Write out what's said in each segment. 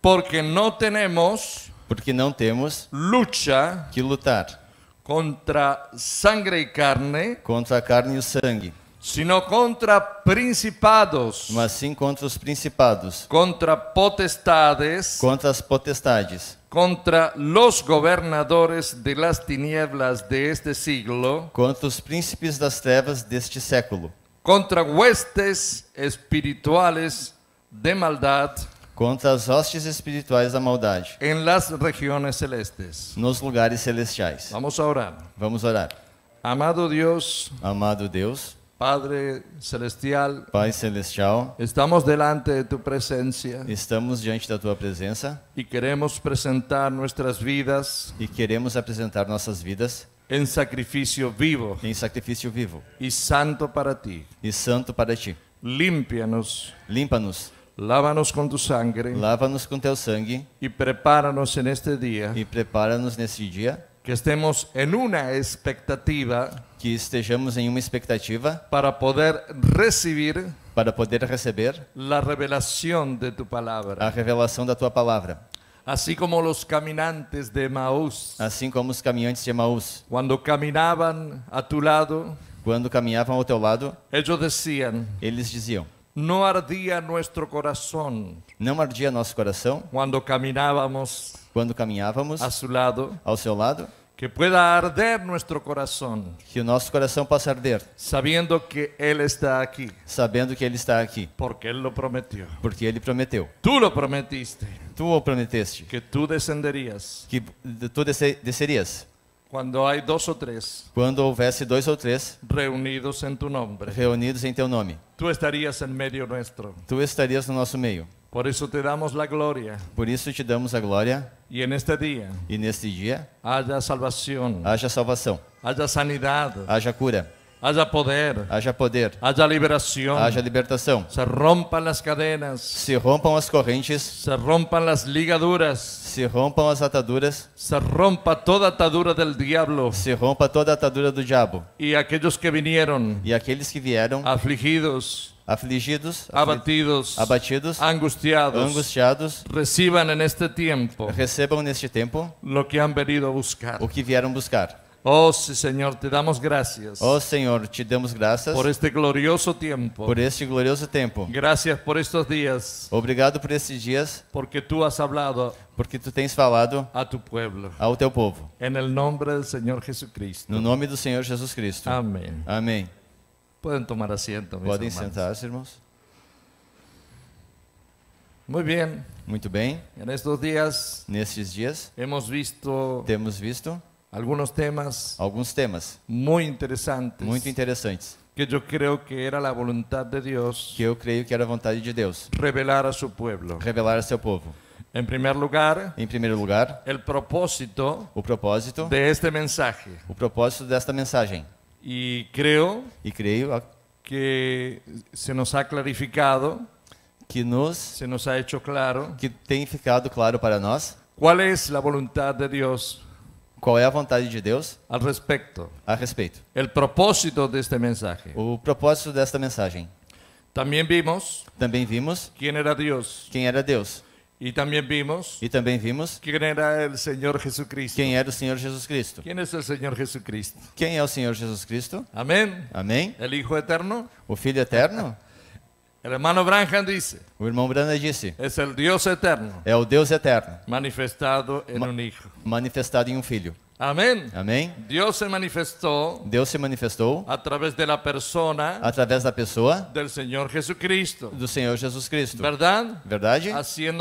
Porque não temos porque não temos luta que lutar contra sangue e carne, contra a carne e o sangue, sino contra principados, mas sim contra os principados, contra potestades, contra as potestades, contra los gobernadores de las tinieblas de este siglo, contra os príncipes das trevas deste século, contra huestes espirituales de maldade contra as hostes espirituais da maldade en las regiões celestes. nos lugares celestiais. Vamos orar. Vamos orar. Amado Deus, amado Deus, Padre celestial, Pai celestial, estamos delante de tu presença. Estamos diante da tua presença e queremos apresentar nossas vidas e queremos apresentar nossas vidas em sacrifício vivo, em sacrifício vivo e santo para ti. E santo para ti. Limpa-nos. Limpa-nos Lava-nos com tu sangue. Lava-nos com teu sangue. E prepara-nos neste dia. E prepara-nos neste dia. Que estemos em uma expectativa. Que estejamos em uma expectativa. Para poder receber. Para poder receber. A revelação de tu palavra. A revelação da tua palavra. Assim como os caminantes de Maús. Assim como os caminhantes de Maús. Quando caminhavam a tu lado. Quando caminhavam ao teu lado. Eles diziam. Eles diziam no ardia nuestro corazón. Não ardia nosso coração Cuando caminábamos quando caminhávamos a su lado, ao seu lado, que pueda arder nuestro corazón, que o nosso coração possa arder, sabiendo que él está aquí, sabendo que ele está aqui, porque él lo prometió. porque ele prometeu. Tú lo prometiste, Tu o prometeste que tú descenderías que tu desce- descerias cuando hay dos o tres quando houvesse dois ou três reunidos en tu nombre. reunidos em teu nome. Tu estarias en meio nosso. Tu estarias no nosso meio. Por isso te damos a glória. Por isso te damos a glória. E neste dia. E neste dia. Haja salvação. Haja salvação. Haja sanidade. Haja cura. Haja poder. Haja poder. Haja liberação. Haja libertação. Se rompam as cadenas. Se rompam as correntes. Se rompam as ligaduras. Se rompam as ataduras. Se rompa toda atadura do diabo. Se rompa toda atadura do diabo. E aqueles que vieram. E aqueles que vieram. Afligidos afligidos, abatidos, abatidos, angustiados, angustiados, recebam neste tempo, recebam neste tempo, lo que han venido buscar, o que vieram buscar. Oh, sí, Señor, te damos gracias. Oh, Senhor, te damos graças por este glorioso tempo. Por este glorioso tempo. Gracias por estos días. Obrigado por estes dias. Porque tu has hablado. Porque tu tens falado a tu pueblo. Ao teu povo. Em nome do Senhor Jesus Cristo. No nome do Senhor Jesus Cristo. Amém. Amém. Podem tomar assento, meus Podem sentar-se, irmãos. Muito bem. Muito bem. Nestes dias. Nestes dias. Hemos visto. Temos visto alguns temas alguns temas muito interessantes muito interessantes que eu creio que era a vontade de Deus que eu creio que era a vontade de Deus revelar a seu povo revelar a seu povo em primeiro lugar, em primeiro lugar, o propósito, o propósito deste mensagem, o propósito desta mensagem. E creio, e creio que se nos ha clarificado, que nos, se nos ha hecho claro, que tem ficado claro para nós, qual é a vontade de Deus qual é a vontade de Deus? Al respecto. A respeito. O propósito de mensagem. O propósito desta mensagem. Também vimos. Também vimos. Quem era Deus? Quem era Deus? E também vimos. E também vimos. Quem era o Senhor Jesus Cristo? Quem era o Senhor Jesus Cristo? Quem é o Senhor Jesus Cristo? Quem é o Senhor Jesus Cristo? Amém. Amém. O Filho eterno? O Filho eterno? hermano Branham dice, o irmão Branham disse: É o Deus eterno. É o Deus eterno. Manifestado em ma um filho. Manifestado em um filho. Amém. Amém. Deus se manifestou. Deus se manifestou através da pessoa. Através da pessoa. Do Senhor Jesus Cristo. Do Senhor Jesus Cristo. Verdade? Verdade?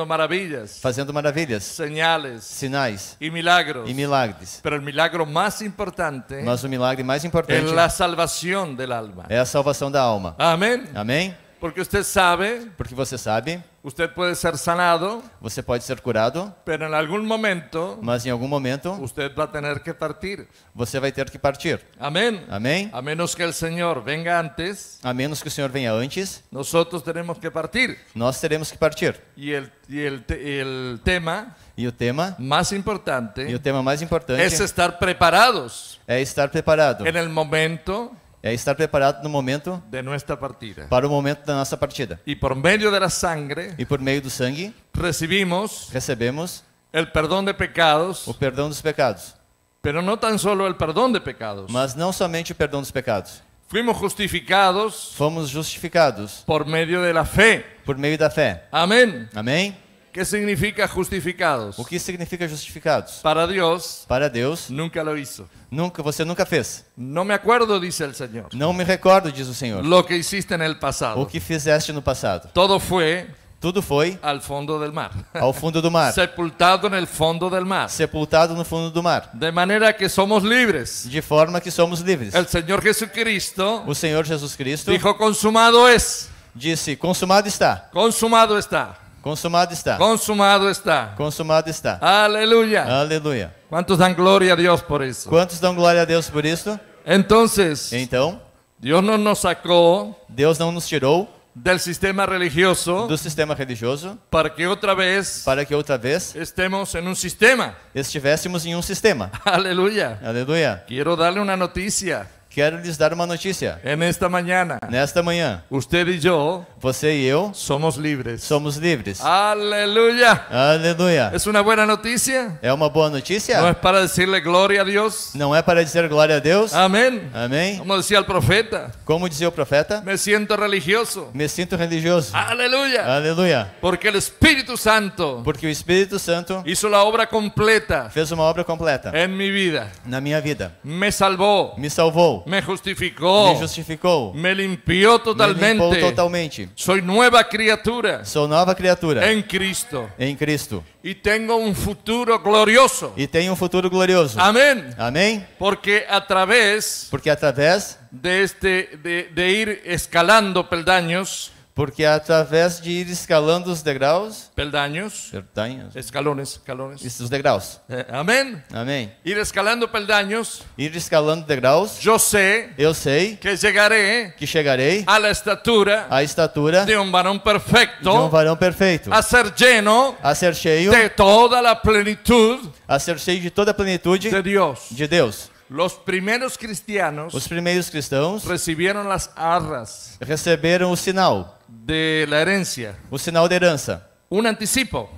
maravilhas. Fazendo maravilhas. Señales. Sinais. E milagros. E milagres. o mais importante. Mas o milagre mais importante. É a salvação da alma. É a salvação da alma. Amém. Amém. Porque usted sabe, porque usted sabe, usted puede ser sanado, usted puede ser curado, pero en algún momento, mas en em algún momento, usted va a tener que partir. Você a tener que partir. Amén. amén, A menos que el Señor venga antes, a menos que o Senhor venha antes, nosotros tenemos que partir. Nós tenemos que partir. Y el, y el, el tema y e el tema más importante, e o tema más importante es estar preparados. É estar preparado. En el momento É estar preparado no momento de nossa partida. Para o momento da nossa partida. E por meio da sangue. E por meio do sangue. Recebimos. Recebemos. O perdão de pecados. O perdão dos pecados. Pero no tan solo el perdón de pecados. Mas não somente o perdão dos pecados. Fuimos justificados. Fomos justificados. Por meio da fé. Por meio da fé. Amém. Amém. Que significa justificados? O que significa justificados? Para Deus. Para Deus. Nunca lo hizo. Nunca, você nunca fez. Não me acordo, diz o Senhor. Não me recordo, diz o Senhor. Lo que hiciste no passado. O que fizeste no passado. Todo foi tudo foi ao fundo do mar. Ao fundo do mar. Sepultado no fundo do mar. Sepultado no fundo do mar. De maneira que somos livres. De forma que somos livres. O Senhor Jesus Cristo. O Senhor Jesus Cristo. Dijo consumado es. Disse consumado está. Consumado está. Consumado está. Consumado está. Consumado está. Aleluia. Aleluia. Quantos dão glória a Deus por isso? Quantos dão glória a Deus por isso? Entonces, então, Deus não nos sacou. Deus não nos tirou del sistema religioso do sistema religioso para que outra vez para que outra vez estemos em um sistema estivéssemos em um sistema aleluia aleluia quero dar-lhe uma notícia Quero lhes dar uma notícia. En esta mañana, Nesta manhã, Você e eu, você e eu, somos livres. Somos livres. Aleluia. Aleluia. É uma boa notícia? É uma boa notícia? Não é para dizer glória a Deus? Não é para dizer glória a Deus? Amém. Amém. Como dizia o profeta? Como dizia o profeta? Me sinto religioso. Me sinto religioso. Aleluia. Aleluia. Porque o Espírito Santo. Porque o Espírito Santo. Hizo a obra completa. Fez uma obra completa. Em minha vida. Na minha vida. Me salvou. Me salvou me justificou, me justificou, me limpiou totalmente, me limpou totalmente. Sou nova criatura, sou nova criatura em Cristo, em Cristo. E tenho um futuro glorioso. E tenho um futuro glorioso. Amém. Amém. Porque através, porque através deste de, de ir escalando peldaños porque é através de ir escalando os degraus, peldaños, peldaños escalones, escalones, esses degraus. amém? Eh, amém. Ir escalando peldaños, ir escalando degraus. Eu sei, eu sei que chegarei, que chegarei à estatura, à estatura de um varão perfeito, de um varão perfeito. A ser lleno, a ser cheio de toda a plenitude, a ser cheio de toda a plenitude de Deus. De Deus. Los primeros cristianos, os primeiros cristãos, receberam as arras, receberam o sinal de la herencia. O sinal da herança. Um anticipo.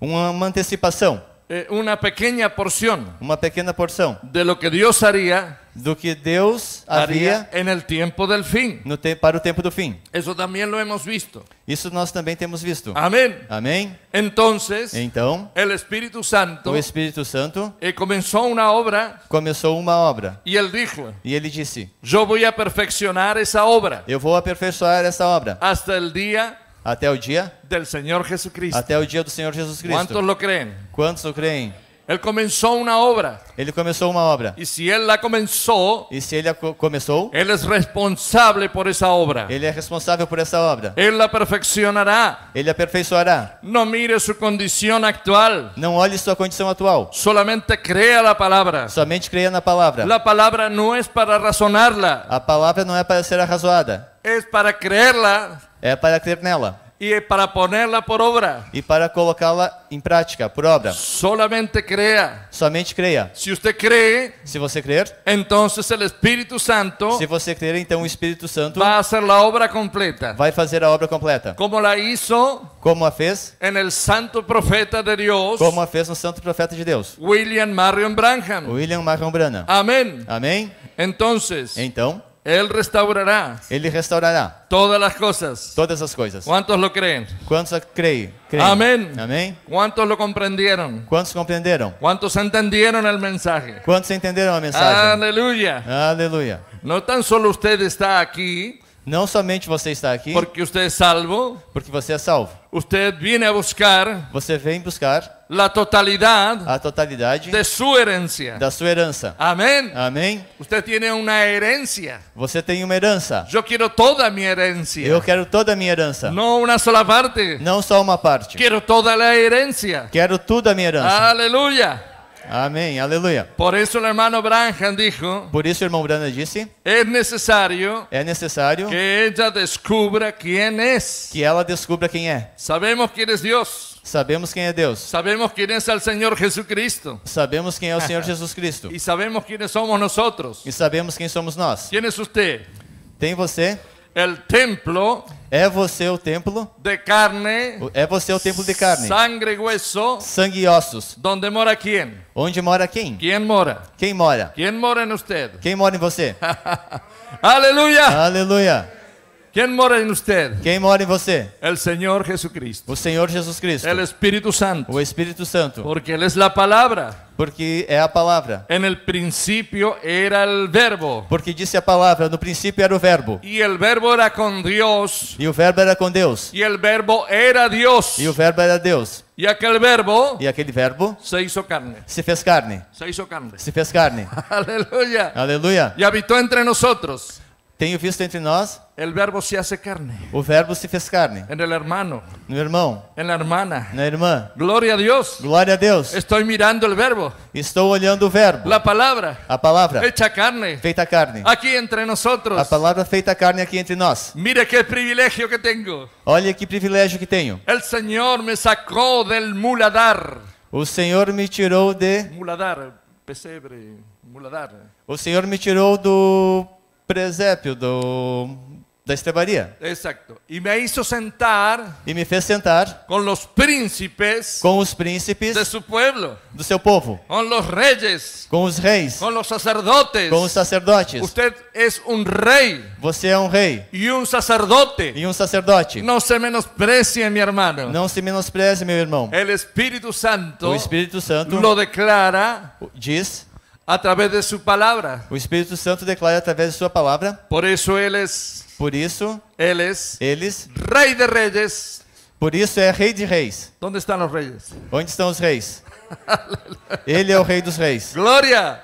Uma, uma antecipação. Eh, uma pequena porção. Uma pequena porção. De lo que Deus faria do que Deus havia em el tempo del fim No te, para o tempo do fim. Isso também lo hemos visto. Isso nós também temos visto. Amém. Amém. Entonces, então, el Espírito Santo, o Espírito Santo, E eh, começou uma obra. Começou uma obra. E ele disse. e ele disse: Eu vou aperfeiçoar essa obra. Eu vou aperfeiçoar essa obra. Hasta el día até o dia do Senhor Jesus Cristo. Até o dia do Senhor Jesus Cristo. Quantos lo creem? Quantos o creem? Ele começou uma obra. Ele começou uma obra. E se ele a começou, e se ele co começou, ele é responsável por essa obra. Ele é responsável por essa obra. Ele a perfeccionará. Ele aperfeiçoará. Não mire sua condição atual. Não olhe sua condição atual. Solamente creia na palavra. Somente creia na palavra. A palavra não é para razoná-la. A palavra não é para ser arrazoada. É para crê-la. É para crer nela. E para ponerla por obra. E para colocá-la em prática, por obra. Solamente creia. Somente creia. Se você crê, se você crer, então o Espírito Santo. Se você crer, então o Espírito Santo vai fazer a obra completa. Vai fazer a obra completa. Como ela isso? Como a fez? Em el santo profeta de Deus. Como a fez no santo profeta de Deus. William Marion Branham. William Marion Branham. Amém. Amém. então, então Él restaurará. Él restaurará todas las cosas. Todas esas cosas. ¿Cuántos lo creen? ¿Cuántos creen? Amén. Amén. ¿Cuántos lo comprendieron? ¿Cuántos comprendieron? ¿Cuántos entendieron el mensaje? ¿Cuántos entendieron el mensaje? Aleluya. Aleluya. No tan solo usted está aquí. Não somente você está aqui. Porque você é salvo. Porque você é salvo. Você vem a buscar. Você vem buscar. A totalidade. A totalidade. De sua herança. Da sua herança. Amém. Amém. Você tem uma herança. Você tem uma herança. Eu quero toda a minha herança. Eu quero toda a minha herança. Não uma só parte. Não só uma parte. Quero toda a herança. Quero toda a minha herança. Aleluia. Amém, aleluia. Por isso o irmão Branham disse: por é necessário Branham que ela descubra quem é. Que quem descubra Deus. Sabemos quem é Deus. Sabemos quem é o Sabemos Jesus Cristo. Sabemos quem é Sabemos Senhor Jesus Cristo. E sabemos quem somos nós. E sabemos quem somos nós. Quem é você? ¿Tem você? O templo é você o templo de carne. É você o templo de carne. Sangue e hueso. Sangue e ossos. Onde mora quem? Onde mora quem? Quem mora? Quem mora? Quem mora em você? Quem mora em você? Aleluia! Aleluia! Quem mora em você? Quem mora em você? O Senhor Jesus Cristo. O Senhor Jesus Cristo. O Espírito Santo. O Espírito Santo. Porque ele é a palavra. Porque é a palavra. Em el princípio era el verbo. Porque disse a palavra, no princípio era o verbo. E o verbo era com Deus. E o verbo era com Deus. E o verbo era Deus. E o verbo era Deus. E aquele verbo. E aquele verbo. Se hizo carne. Se fez carne. Se hizo carne. Se fez carne. Aleluia. Aleluia. E habitou entre nós. Tenho visto entre nós. El verbo se hace carne. O verbo se fez carne. En el hermano. No irmão. En la hermana. Na irmã. Glória a Deus. Glória a Deus. Estou mirando o verbo. Estou olhando o verbo. La palavra. A palavra. Hecha carne. Feita carne. Aqui entre nós. A palavra feita carne aqui entre nós. Mira que privilégio que tenho. Olha que privilégio que tenho. El Senhor me sacou del muladar. O Senhor me tirou de muladar, pesebre, muladar. O Senhor me tirou do presépio do, da estrebaria. Exato. E me fez sentar. E me fez sentar. Com os príncipes. Com os príncipes. De seu povo. Do seu povo. Com os reis. Com os reis. Com os sacerdotes. Com os sacerdotes. Você é um rei. Você é um rei. E um sacerdote. E um sacerdote. Não se menospreze, meu irmão. Não se menospreze, meu irmão. O Espírito Santo. O Espírito Santo. Lo declara. Diz através de sua palavra. O Espírito Santo declara através de sua palavra. Por isso eles. Por isso eles. Eles. Rei de reis. Por isso é rei de reis. Onde estão os reis? Onde estão os reis? Ele é o rei dos reis. Glória.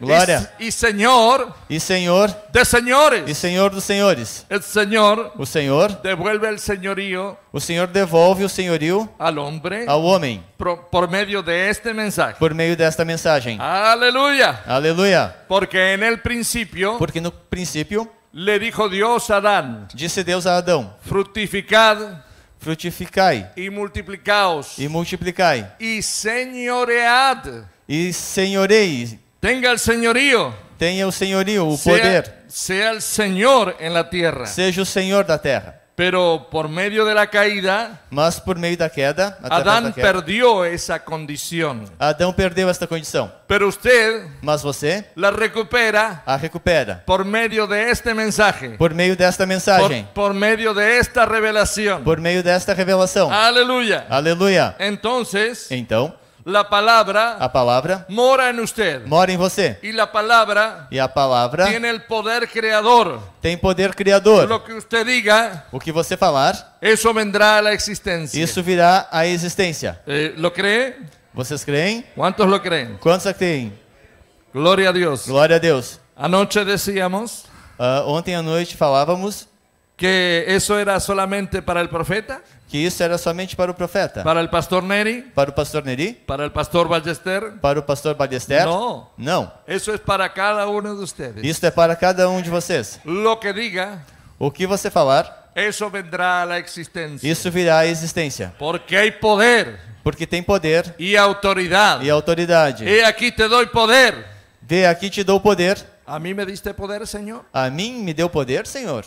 Glória. E, e, Senhor. E Senhor. De senhores. E Senhor dos senhores. O Senhor. O Senhor. Devolve o senhorio. O Senhor devolve o senhorio Al hombre. Ao homem. Por, por meio deste mensagem. Por meio desta mensagem. Aleluia. Aleluia. Porque no princípio. Porque no princípio. Le dijo Dios a Adán. Disse Deus a Adão. Frutificad frutificai e multiplicaos e multiplicai e senhoread e senhorei Tenha o senhorio. Tenha o senhorio, o poder. seja o Senhor em la terra, Seja o Senhor da terra. Pero por medio de caída, mas por meio da queda, Adão perdeu essa condição. Adão perdeu esta condição. Pero usted, mas você, la recupera, a recupera por meio de este mensaje, por meio desta mensagem, por, por meio desta revelação, por meio desta revelação. Aleluia. Aleluia. Entonces, então, La palabra a palavra mora em você. Mora em você. E a palavra e a palavra tem o poder criador. Tem poder criador. O que você diga, o que você falar, isso virá à existência. Isso virá à existência. Eh, lo creem Vocês creem? Quantos lo é creem? Quantos creem? Glória a Deus. Glória a Deus. Anoche decíamos. Uh, ontem à noite falávamos que isso era solamente para o profeta? que isso era somente para o profeta. Para o pastor Neri? Para o pastor Neri? Para o pastor Ballester? Para o pastor Ballester? Não. Não. Isso é para cada um de vocês. Isso é para cada um de vocês. Lo que diga. O que você falar? Isso virá à existência. Isso virá à existência. Porque há poder. Porque tem poder. E autoridade. E autoridade. E aqui te dou poder. De aqui te dou poder. A mim me diste poder, Senhor. A mim me deu poder, Senhor.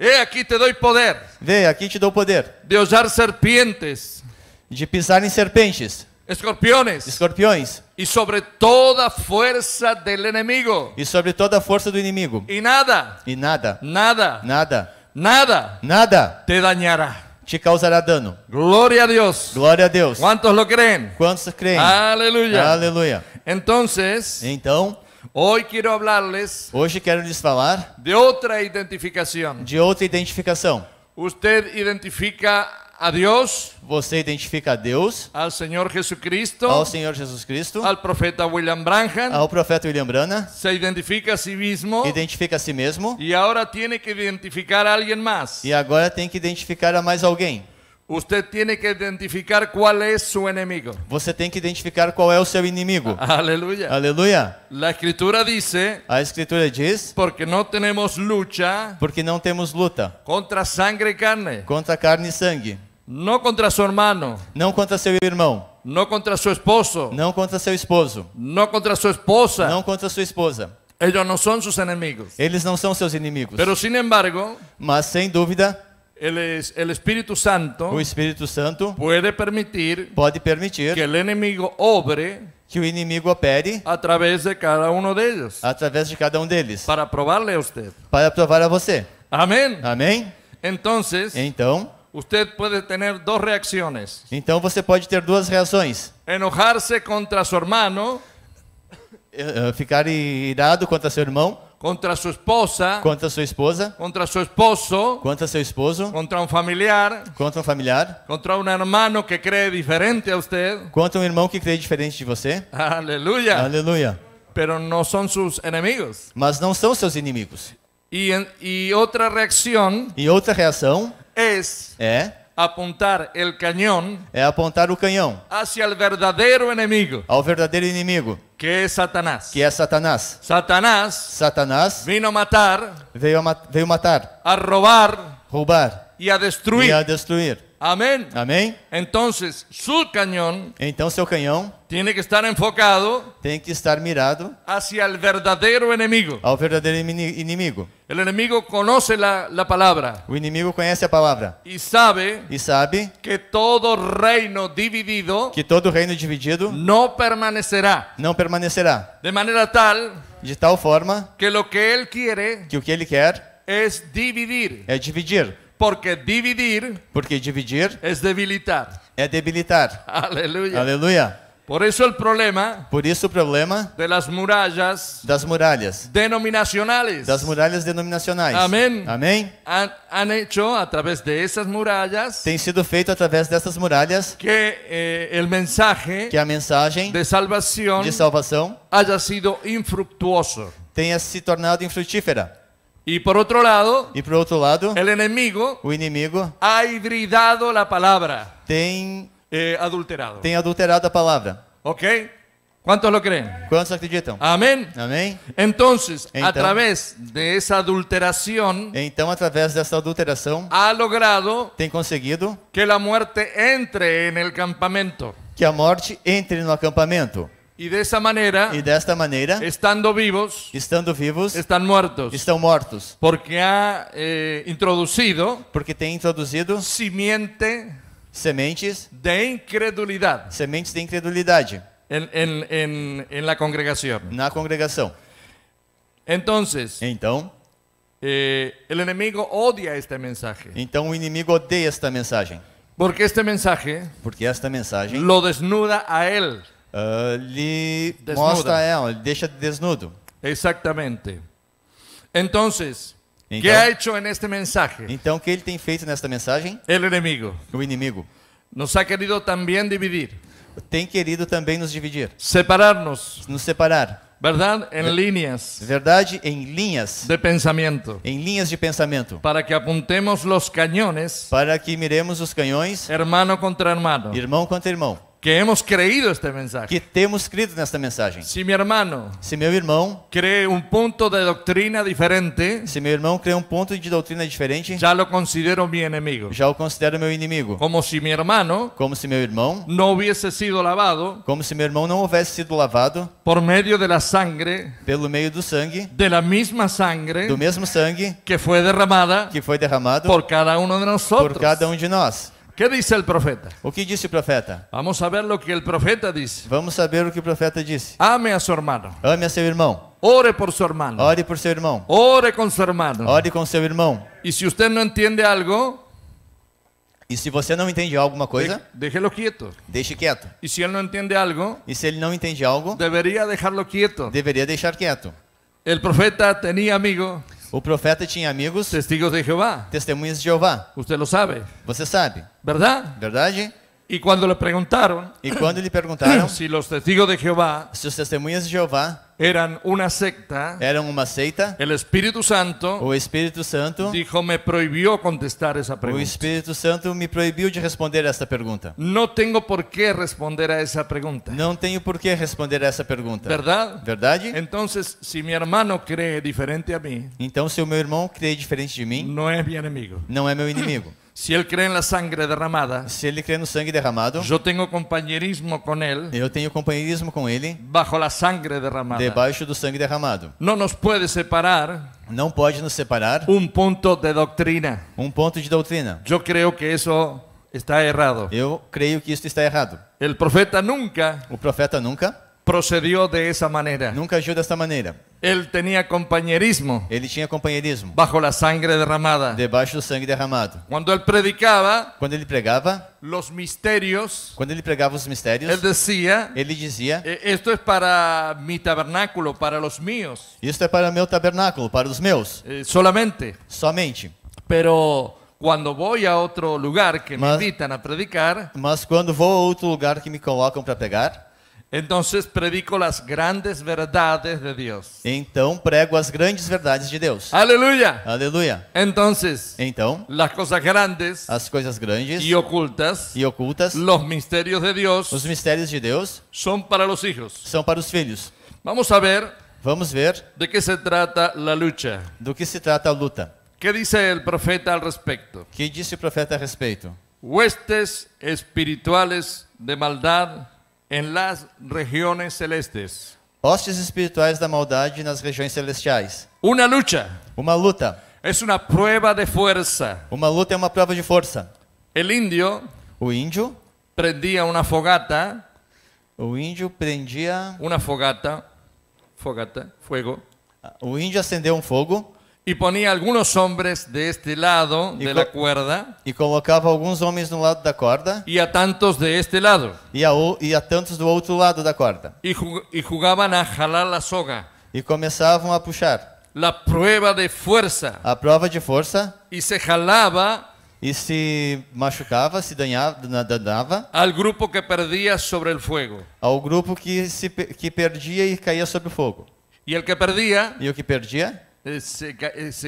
E aqui te dou poder. Vê, aqui te dou poder. De usar serpientes. De pisar em serpentes. Escorpiões. Escorpiões. E sobre toda força do inimigo. E sobre toda força do inimigo. E nada. E nada. Nada. Nada. Nada. Nada. Te danhará te causará dano. Glória a Deus. Glória a Deus. Quantos lo creem? Quantos creem? Aleluia. Aleluia. Entonces, então, Hoy quiero hablarles Hoje quero lhes falar de outra identificação. de outra identificação. Usted identifica a Deus, Você identifica a Deus, al Jesus Cristo. ao Senhor Jesus Cristo, al profeta William Branham, ao profeta William Branham, se identifica a si mesmo. identifica a si mesmo E agora tem que identificar alguém mais. e agora tem que identificar a mais alguém. Você tem que identificar qual é seu inimigo. Você tem que identificar qual é o seu inimigo. Aleluia. Aleluia. A escritura diz. A escritura diz. Porque não temos luta. Porque não temos luta. Contra sangue e carne. Contra carne e sangue. Não contra seu irmão. Não contra seu irmão. Não contra seu esposo. Não contra seu esposo. Não contra sua esposa. Não contra sua esposa. Eles não são seus inimigos. Eles não são seus inimigos. Pero, sin embargo, mas sem dúvida, El, el Espíritu Santo o Espírito Santo pode permitir, pode permitir que o inimigo obre que o inimigo opere através de cada um deles através de cada um deles para provar-lhe a você para provar a você amém amém Entonces, então Usted puede tener dos reacciones. Então você pode ter duas reações. Enojar-se contra seu irmão. Eh, eh, ficar irado contra seu irmão contra sua esposa, contra sua esposa, contra seu esposo, contra seu esposo, contra um familiar, contra um familiar, contra um irmão que crê diferente a você, contra um irmão que crê diferente de você. Aleluia. Aleluia. Pero não são seus inimigos. Mas não são seus inimigos. E, e outra reação. E outra reação é, é apontar o canhão é apontar o canhão hacia o verdadeiro inimigo ao verdadeiro inimigo que é Satanás que é Satanás Satanás Satanás vino matar veio mat veio matar a roubar roubar e a destruir e a destruir Amém. Amém. Então, seu canhão. Então seu canhão Tiene que estar enfocado tem que estar mirado hacia el verdadero enemigo. ao verdadeiro inimigo. El enemigo conoce la, la palabra O inimigo conhece a palavra y sabe e sabe que todo reino dividido que todo reino dividido no permanecerá. não permanecerá, De manera tal de tal forma que lo que él quiere que o que ele quer es dividir, é dividir, porque dividir porque dividir es debilitar. é debilitar. Aleluya. Aleluia. Por isso o problema. Por isso o problema. De las murallas. Das muralhas. Denominacionais. Das muralhas denominacionais. Amém. Amém. Han, han hecho a través de essas muralhas. Tem sido feito através dessas muralhas. Que eh, el mensaje. Que a mensagem. De salvación De salvación Haya sido infructuoso. Tenha se tornado infrutífera. E por outro lado, e por outro lado, el enemigo, o inimigo, ha hibridado a palavra. Tem eh, adulterado. tem adulterado a palavra. ¿Ok? Quantos lo creem? Quantos acreditam? Amém. Amém? Entonces, a Então. través de esa adulteración, Então, através dessa adulteração, ha logrado tem conseguido que la muerte entre en el campamento. que a morte entre no acampamento. E dessa maneira. E desta maneira, estando vivos, estando vivos, Estão mortos. estão mortos, Porque ha eh, introducido porque tem introduzido simiente sementes de incredulidade. Sementes de incredulidade. En, en, en, en la congregación. Na congregação. Entonces. Então. Eh, el enemigo odia este mensaje. Então o inimigo odeia esta mensagem. Porque este mensaje. Porque esta mensagem. Lo desnuda a él. Uh, lhe desnuda. mostra a ela, deixa desnudo. Exatamente. Então. Então, que ha hecho en este mensaje? Então, o que ele tem feito nesta mensagem? El enemigo. O inimigo. Nos ha querido também dividir. Tem querido também nos dividir. Separar-nos. Nos separar. Verdade em linhas. Verdade em linhas. De pensamento. Em linhas de pensamento. Para que apuntemos los cañones. Para que miremos os canhões. Hermano contra hermano. Irmão contra irmão que hemos creído este mensaje. Que temos crido nesta mensagem. Se meu irmão, meu irmão crê um ponto de doutrina diferente, meu irmão de diferente, já o considero meu inimigo. Já o considero meu inimigo. Como se meu irmão, como meu irmão não hubiese sido lavado, como meu irmão não houvesse sido lavado por meio da sangue, pelo meio do sangue, la mesma sangre, do mesmo sangue que foi derramada, que foi derramado por cada de por cada um de nós. Que disse o profeta? O que disse o profeta? Vamos saber o que o profeta disse. Vamos saber o que o profeta disse. Ame a seu irmão. Ame a seu irmão. Ore por seu irmão. Ore por seu irmão. Ore com seu irmão. Ore com seu irmão. E se você não entende algo, e se você não entende alguma coisa, deixe-lo quieto. Deixe quieto. E se ele não entende algo, e se ele não entende algo, deveria deixá-lo quieto. Deveria deixar quieto. O profeta tinha amigo. O profeta tinha amigos. Testigos de Jeová. Testemunhas de Jeová. Você lo sabe. Você sabe. Verdade? Verdade? E quando lhe perguntaram, e quando lhe perguntaram se os testigos de Jeová, se os testemunhas de Jeová eram uma secta, eram uma seita, o Espírito Santo, o Espírito Santo, dijo me proibiu contestar essa pergunta. O Espírito Santo me proibiu de responder a esta pergunta. Não tenho por que responder a essa pergunta. Não tenho por que responder a essa pergunta. Verdade? Verdade? Então, se meu irmão crê diferente a mim, então se o meu irmão crê diferente de mim, não é meu inimigo. Não é meu inimigo. Se ele crê na sangue derramada, se ele crê no sangue derramado, eu tenho companheirismo com ele. Eu tenho companheirismo com ele. Bajo la sangre derramada. Debaixo do sangue derramado. Não nos pode separar. Não pode nos separar. Um ponto de doutrina. Um ponto de doutrina. Eu creio que isso está errado. Eu creio que isso está errado. El profeta nunca. O profeta nunca procedió de esa manera. Nunca agiu desta maneira. Ele tinha companheirismo. Ele tinha companheirismo. Bajo la sangre derramada. Debaixo do sangue derramado. Quando ele predicava. Quando ele pregava. Los misterios. Quando ele pregava os mistérios. Ele dizia. Ele dizia. Esto es para mi tabernáculo, para los míos. Isto é para meu tabernáculo, para os meus. Eh, solamente. Somente. Pero quando vou a outro lugar que me invitam a predicar. Mas quando vou a outro lugar que me colocam para pregar. Então predico as grandes verdades de Deus. Então prego as grandes verdades de Deus. Aleluia. Aleluia. Então, então, as coisas grandes, as coisas grandes e ocultas, e ocultas, os mistérios de Deus, os mistérios de Deus, são para os filhos. São para os filhos. Vamos saber, Vamos ver. De que se trata a luta? Do que se trata a luta? Que diz o profeta al respecto? Que disse o profeta a respeito? Huestes espirituais de maldade em las regiones celestes. Hostes espirituais da maldade nas regiões celestiais. Uma luta. Uma luta. É uma prova de força. Uma luta é uma prova de força. El índio. o índio prendia uma fogata. O índio prendia uma fogata, fogata, fogo. O índio acendeu um fogo. E ponía algunos hombres de este lado e de la cuerda. E colocava alguns homens no lado da corda. E a tantos de este lado. E a, e a tantos do outro lado da corda. E, jug, e jogavam a jalar a soga. E começavam a puxar. La prueba de fuerza. A prova de força. E se jalaba e se machucava, se danhava, danava. Ao grupo que perdia sobre o fogo. Ao grupo que se que perdia e caía sobre o fogo. E o que perdia? E o que perdia? Eh, se,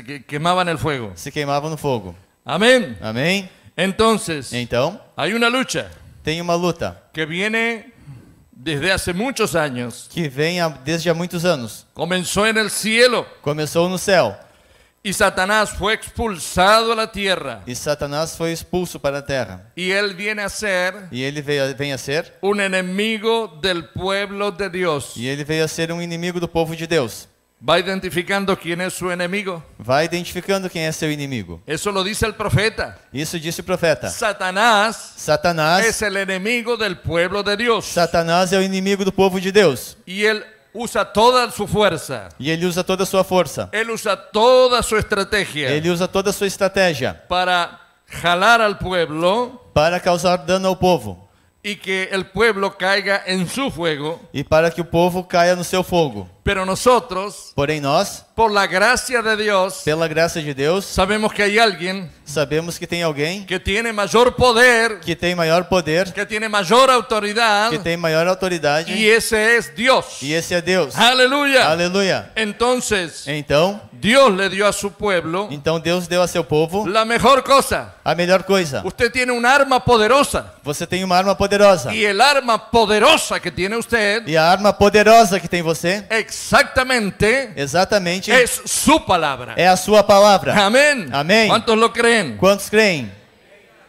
eh, quemaban el fuego. se quemaban no fogo. Amén. amén Entonces, Então, hay una lucha tem una luta que viene desde hace muchos años. que viene desde há muchos años Comenzó en el cielo Começou no céu y Satanás fue expulsado a la tierra. y e Satanás fue expulso para la terra. Y él viene a ser y él viene a- a ser, un enemigo del pueblo de Dios. y él viene a ser un um inimigo do povo de Deus. Vai identificando quem é seu inimigo. Vai identificando quem é seu inimigo. Isso lo dice el profeta. Isso disse o profeta. Satanás. Satanás. É o inimigo do povo de Deus. Satanás é o inimigo do povo de Deus. E ele usa toda sua força. E ele usa toda a sua força. Ele usa toda sua estratégia. Ele usa toda a sua estratégia para jalar al pueblo. Para causar dano ao povo e que o povo caiga em seu fogo e para que o povo caia no seu fogo Pero nosotros, porém nós, por la gracia de Dios, pela graça de Deus, sabemos que hay alguien, sabemos que tem alguém que tiene mayor poder, que tem maior poder, que tiene mayor autoridad, que tem maior autoridade, y ese es Dios, E esse é Deus. Aleluya, aleluya. Entonces, então, Deus le dio a su pueblo, então Deus deu a seu povo, la mejor cosa, a melhor coisa. Usted tiene un arma poderosa. Você tem uma arma poderosa. E el arma poderosa que tiene usted, e a arma poderosa que tem você, Exactamente. Exatamente. É sua palavra. É a sua palavra. Amém. Amém. Quantos lo creem? Quantos creem?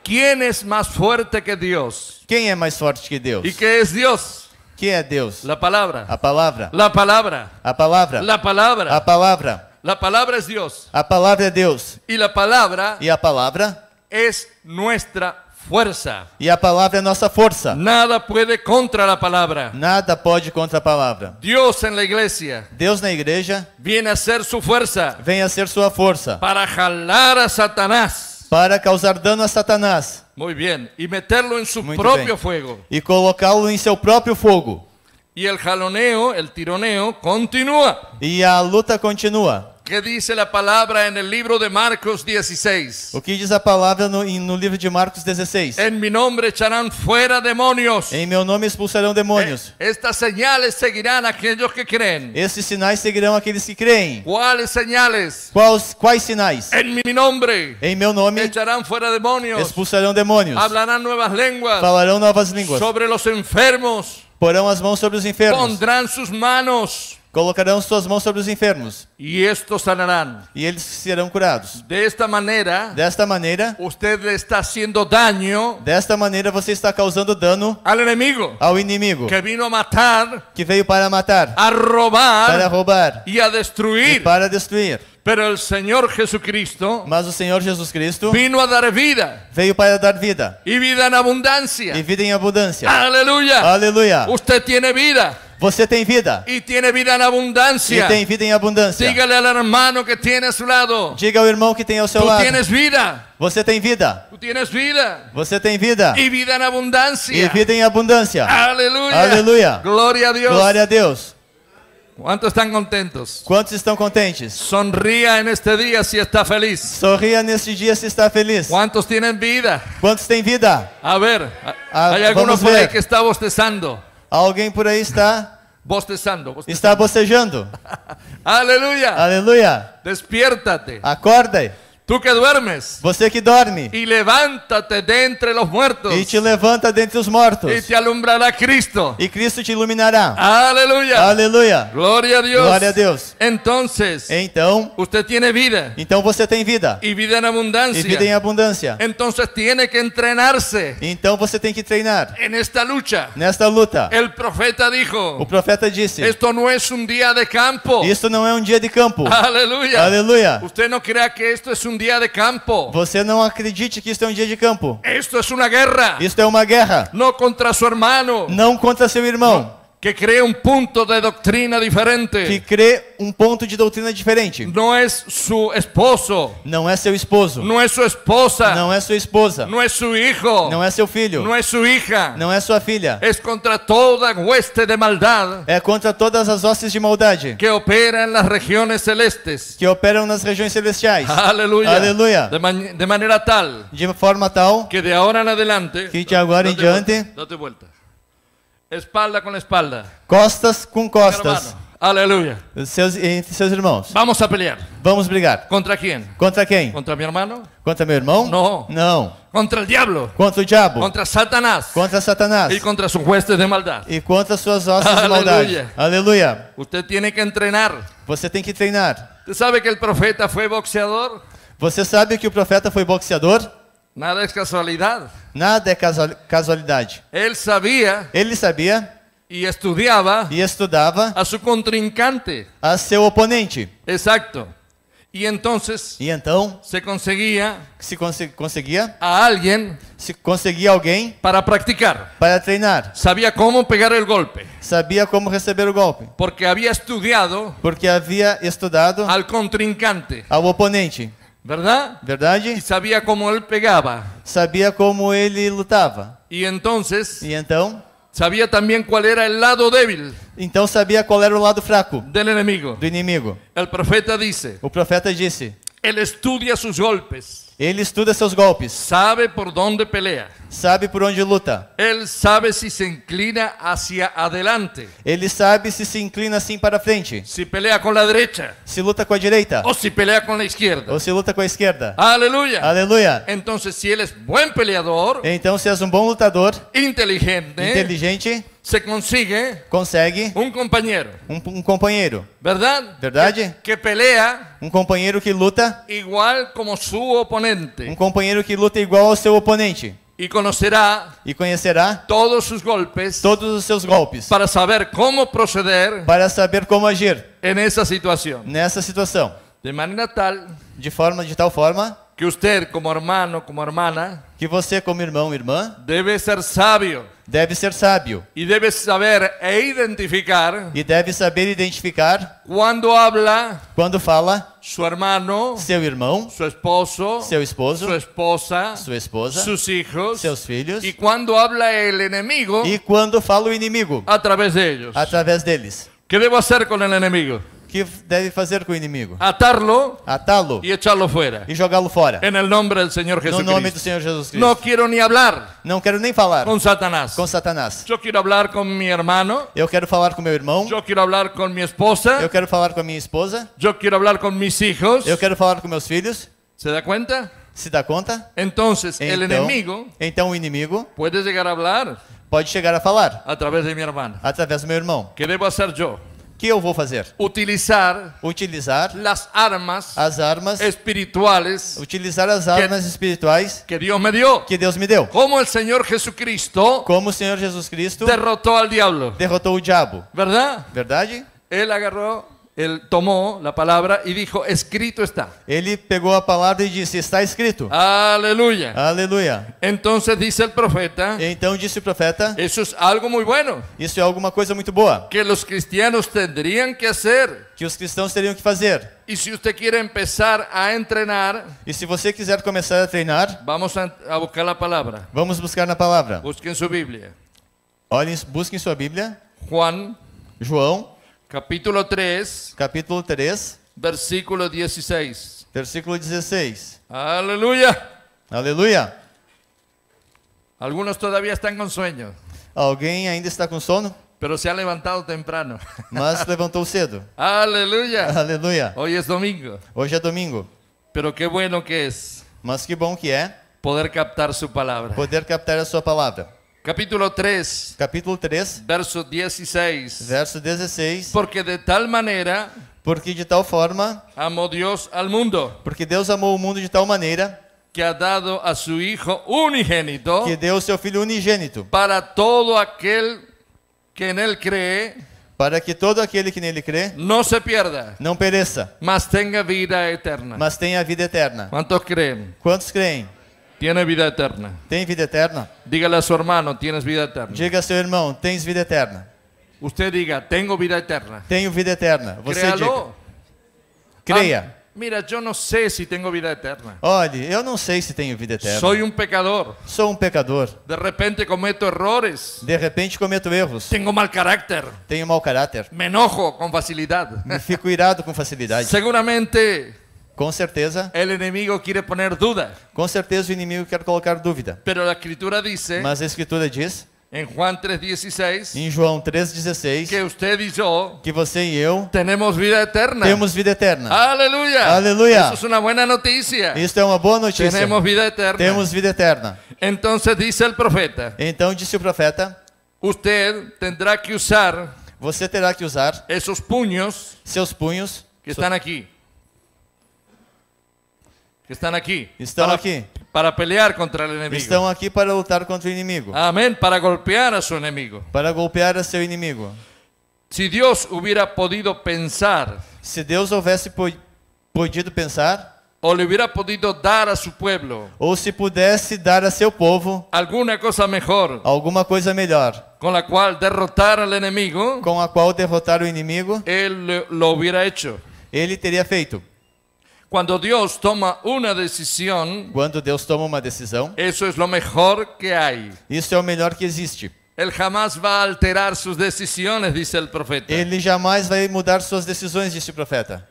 Quem é mais forte que Deus? Quem é mais forte que Deus? E que é Deus? Que é Deus? A palavra. A palavra. A palavra. A palavra. A palavra. A palavra. A palavra é Deus. A palavra é Deus. E a palavra. E a palavra. É nossa fuerza. E a palavra é nossa força. Nada pode contra a palavra. Nada pode contra a palavra. Deus na igreja. Deus na igreja. Vem a ser sua força. Vem a ser sua força. Para jalar a Satanás para causar dano a Satanás. Muito bem, e metê-lo em seu Muito próprio bem. fogo. E colocá-lo em seu próprio fogo. E o jaloneo, o tironeo continua. E a luta continua de Marcos 16? O que diz a palavra no, no livro de Marcos 16? Em meu nome expulsarão demônios. Eh, estas señales que Esses sinais seguirão aqueles que creem. Quais señales? Quais, quais sinais? Em meu nome Expulsarão demônios. Hablarán Falarão novas línguas. Sobre os enfermos. Porão as mãos sobre os enfermos. Colocarão suas mãos sobre os enfermos. E estes sanarão. E eles serão curados. Desta maneira. Desta maneira. Você está sendo dano. Desta maneira você está causando dano. Ao inimigo. Ao inimigo. Que veio matar. Que veio para matar. A roubar. Para roubar. E a destruir. E para destruir. Pero el Señor Jesucristo, mas o Senhor Jesus Cristo, vino a dar vida, veio para dar vida, e vida em abundância, e vida em abundância. Aleluia, aleluia. Você tem vida. Você tem vida. E tem vida em abundância. E tem vida em abundância. Diga ao irmão que tem ao seu lado. Diga ao irmão que tem ao seu tu lado. Tienes vida. Você tem vida. Tu tienes vida. Você tem vida. E vida em abundância. E vida em abundância. Aleluia. Aleluia. Glória a Deus. Glória a Deus. Quantos estão contentos? Quantos estão contentes? Sonría neste dia se está feliz. Sorria en este se está feliz. Quantos têm vida? Quantos têm vida? A ver, Há hay algunos por ahí que está bostezando. Alguém por aí está bostejando. Está bostejando. Aleluia. Aleluia. Acorda-te. Tu que duermes. Você que dorme. E levanta-te dentre os mortos. E te levanta dentre os mortos. E te alumbrará Cristo. E Cristo te iluminará. Aleluia. Aleluia. Glória a Deus. Glória a Deus. Entonces, então, você tem vida. Então você tem vida. E vida em abundância. E vida em abundância. Então você tem que entrenar-se. Então você tem que treinar. En esta lucha. Nesta luta. El profeta dijo. O profeta disse. isto não é um dia de campo. Isto não é um dia de campo. Aleluia. Aleluia. Você não creia que isto é um um dia de campo. Você não acredite que isto é um dia de campo. Isto é uma guerra. Isto é uma guerra. Não contra seu irmão. Não contra seu irmão. Não que cree un punto de doctrina diferente. Que crê um ponto de doutrina diferente. Não é seu esposo. Não é seu esposo. Não é sua esposa. Não é sua esposa. Não é seu filho. Não é seu filho. Não é sua hija. Não é sua filha. É contra toda hueste de maldade. É contra todas as hostes de maldade. Que operam nas regiões celestes. Que operam nas regiões celestiais. Aleluia. Aleluia. De, man de maneira tal. De forma tal. Que de agora em adelante. Que de agora em diante. Date volta. Espalda com espalda. Costas com costas. Aleluia. Seus, entre seus irmãos. Vamos a pelear. Vamos brigar. Contra quem? Contra quem? Contra meu irmão? Contra meu irmão? Não. Não. Contra o diabo. Contra o diabo. Contra Satanás. Contra Satanás. E contra os hostes de maldade. E contra suas hostes de maldade. Aleluia. Você tem que treinar. Você tem que treinar. Você sabe que o profeta foi boxeador? Você sabe que o profeta foi boxeador? Nada é casualidade. Nada é casualidade. Ele sabia. Ele sabia. E estudava. E estudava. A seu contrincante. A seu oponente. Exato. E então? e então se conseguia se conseguia a alguém se conseguia alguém para praticar para treinar sabia como pegar o golpe sabia como receber o golpe porque havia estudado porque havia estudado Al contrincante ao oponente ¿verdad? Verdade? sabia como ele pegava. Sabia como ele lutava. E então? Sabia também qual era o lado débil. Então sabia qual era o lado fraco. Do inimigo. Do inimigo. O profeta disse. O profeta disse. Ele estudia seus golpes. Ele estuda seus golpes. Sabe por onde pelea. Sabe por onde luta. Ele sabe se se inclina hacia adelante. Ele sabe se se inclina assim para frente. Se pelea com a direita. Se luta com a direita. Ou se pelea com a esquerda. Ou se luta com a esquerda. Aleluia. Aleluia. Então se ele é bom peleador. Então se és um bom lutador. Inteligente. Inteligente se consigue consegue um companheiro um, um companheiro verdade verdade que, que, peleia um companheiro que luta igual como seu oponente um companheiro que luta igual ao seu oponente e conhecerá e conhecerá todos os golpes todos os seus golpes para saber como proceder para saber como agir nessa situação nessa situação de maneira tal de forma de tal forma que você como irmão como irmã que você como irmão irmã deve ser sábio Deve ser sábio. E deve saber e identificar. E deve saber identificar. Quando habla. Quando fala. Seu irmão. Seu irmão. Seu esposo. Seu esposo. Sua esposa. Sua esposa. Seus filhos. Seus filhos. E quando habla o inimigo. E quando fala o inimigo. Através deles. Através deles. que devo fazer com o inimigo? que deve fazer com o inimigo? Atarlo. Atá-lo. Y lo fuera. E jogá-lo fora. En el nombre del Señor Jesucristo. No nome do Senhor Jesus Cristo. Não quero nem falar. Não quero nem falar. com Satanás. Com Satanás. Eu quero falar com meu irmão. Eu quero falar com meu irmão. Eu quero falar com minha esposa. Eu quero falar com minha esposa. Eu quero falar com meus filhos. Eu quero falar com meus filhos. ¿Se dá conta? Se dá conta? Entonces, então, inimigo então o inimigo pode chegar a falar. Pode chegar a falar através de minha irmã. Através do meu irmão. Que devo fazer eu? que eu vou fazer? Utilizar, utilizar as armas, as armas espirituais, utilizar as armas que, espirituais que Deus me deu, que Deus me deu. Como o Senhor Jesus Cristo, como o Senhor Jesus Cristo derrotou o diabo, derrotou o diabo. Verdade? Verdade? Ele agarrou ele tomou a palavra e dijo, escrito está. Ele pegou a palavra e disse, está escrito. Aleluia. Aleluia. Então disse o profeta. Então disse o profeta. Isso é algo muito bueno. Isso é alguma coisa muito boa. Que os cristianos teriam que fazer. Que os cristãos teriam que fazer. E se você quiser começar a treinar, e se você quiser começar a treinar, vamos a, buscar a palavra. Vamos buscar na palavra. Busquem sua Bíblia. Olhem, busquem sua Bíblia. Juan, João Capítulo 3. Capítulo 3. Versículo 16. Versículo 16. Aleluya. Aleluya. Algunos todavía están con sueño. ¿Alguien ainda está con sono? Pero se ha levantado temprano. más levantou cedo. Aleluya. Aleluya. Hoy es domingo. Hoy es domingo. Pero qué bueno que es. Mas que bom que é. Poder captar su palabra. Poder captar a sua palavra. Capítulo 3. Capítulo 3. Verso 16. Verso 16. Porque de tal maneira. Porque de tal forma. Amou Deus ao mundo. Porque Deus amou o mundo de tal maneira. Que ha dado a seu filho unigênito. Que deu seu Filho unigênito. Para todo aquele que nele crê. Para que todo aquele que nele crê. Não se perda. Não pereça. Mas tenha vida eterna. Mas tenha vida eterna. Quantos creem? Quantos creem? Tiene vida eterna. Tem vida eterna? Dígale a su hermano, tienes vida eterna. Diga a seu irmão, tens vida eterna. Usted diga, tengo vida eterna. Tenho vida eterna. Você Créalo. diga. Creia. Ah, mira, eu não sei se tenho vida eterna. Olhe, eu não sei se tenho vida eterna. Sou um pecador. Sou um pecador. De repente cometo errores. De repente cometo erros. Tenho mal caráter. Tenho mau caráter. Me enojo com facilidade. Me fico irado com facilidade. Seguramente com certeza. O inimigo quiere poner duda. Com certeza o inimigo quer colocar dúvida. Pero la escritura dice, Mas a escritura diz em João 3:16, em João 3:16, que você e eu, que você e eu, temos vida eterna. Temos vida eterna. Aleluia. Aleluia. Isso é uma boa notícia. Isso é uma boa notícia. Temos vida eterna. Temos vida eterna. Então se disse o profeta. Então disse o profeta, você terá que usar Você terá que usar esses punhos, seus punhos que estão aqui estão aqui. Estão para, aqui. Para pelear contra o inimigo. Estão aqui para lutar contra o inimigo. Amém. Para golpear a seu inimigo. Para golpear a seu inimigo. Se Deus hubiera podido pensar. Se Deus houvesse podido pensar. Ou lhe hubiera podido dar a seu povo. Ou se pudesse dar a seu povo. Alguma coisa melhor. Alguma coisa melhor. Com a qual derrotar o inimigo. Com a qual derrotar o inimigo. Ele lo hubiera hecho. Ele teria feito. Quando Deus toma uma decisão, quando Deus toma uma decisão, isso é o melhor que há. Isso é o melhor que existe. Ele jamais vai alterar suas decisões, disse o profeta. Ele jamais vai mudar suas decisões, disse o profeta.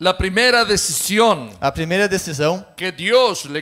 La primera decisión a primeira decisão que Deus le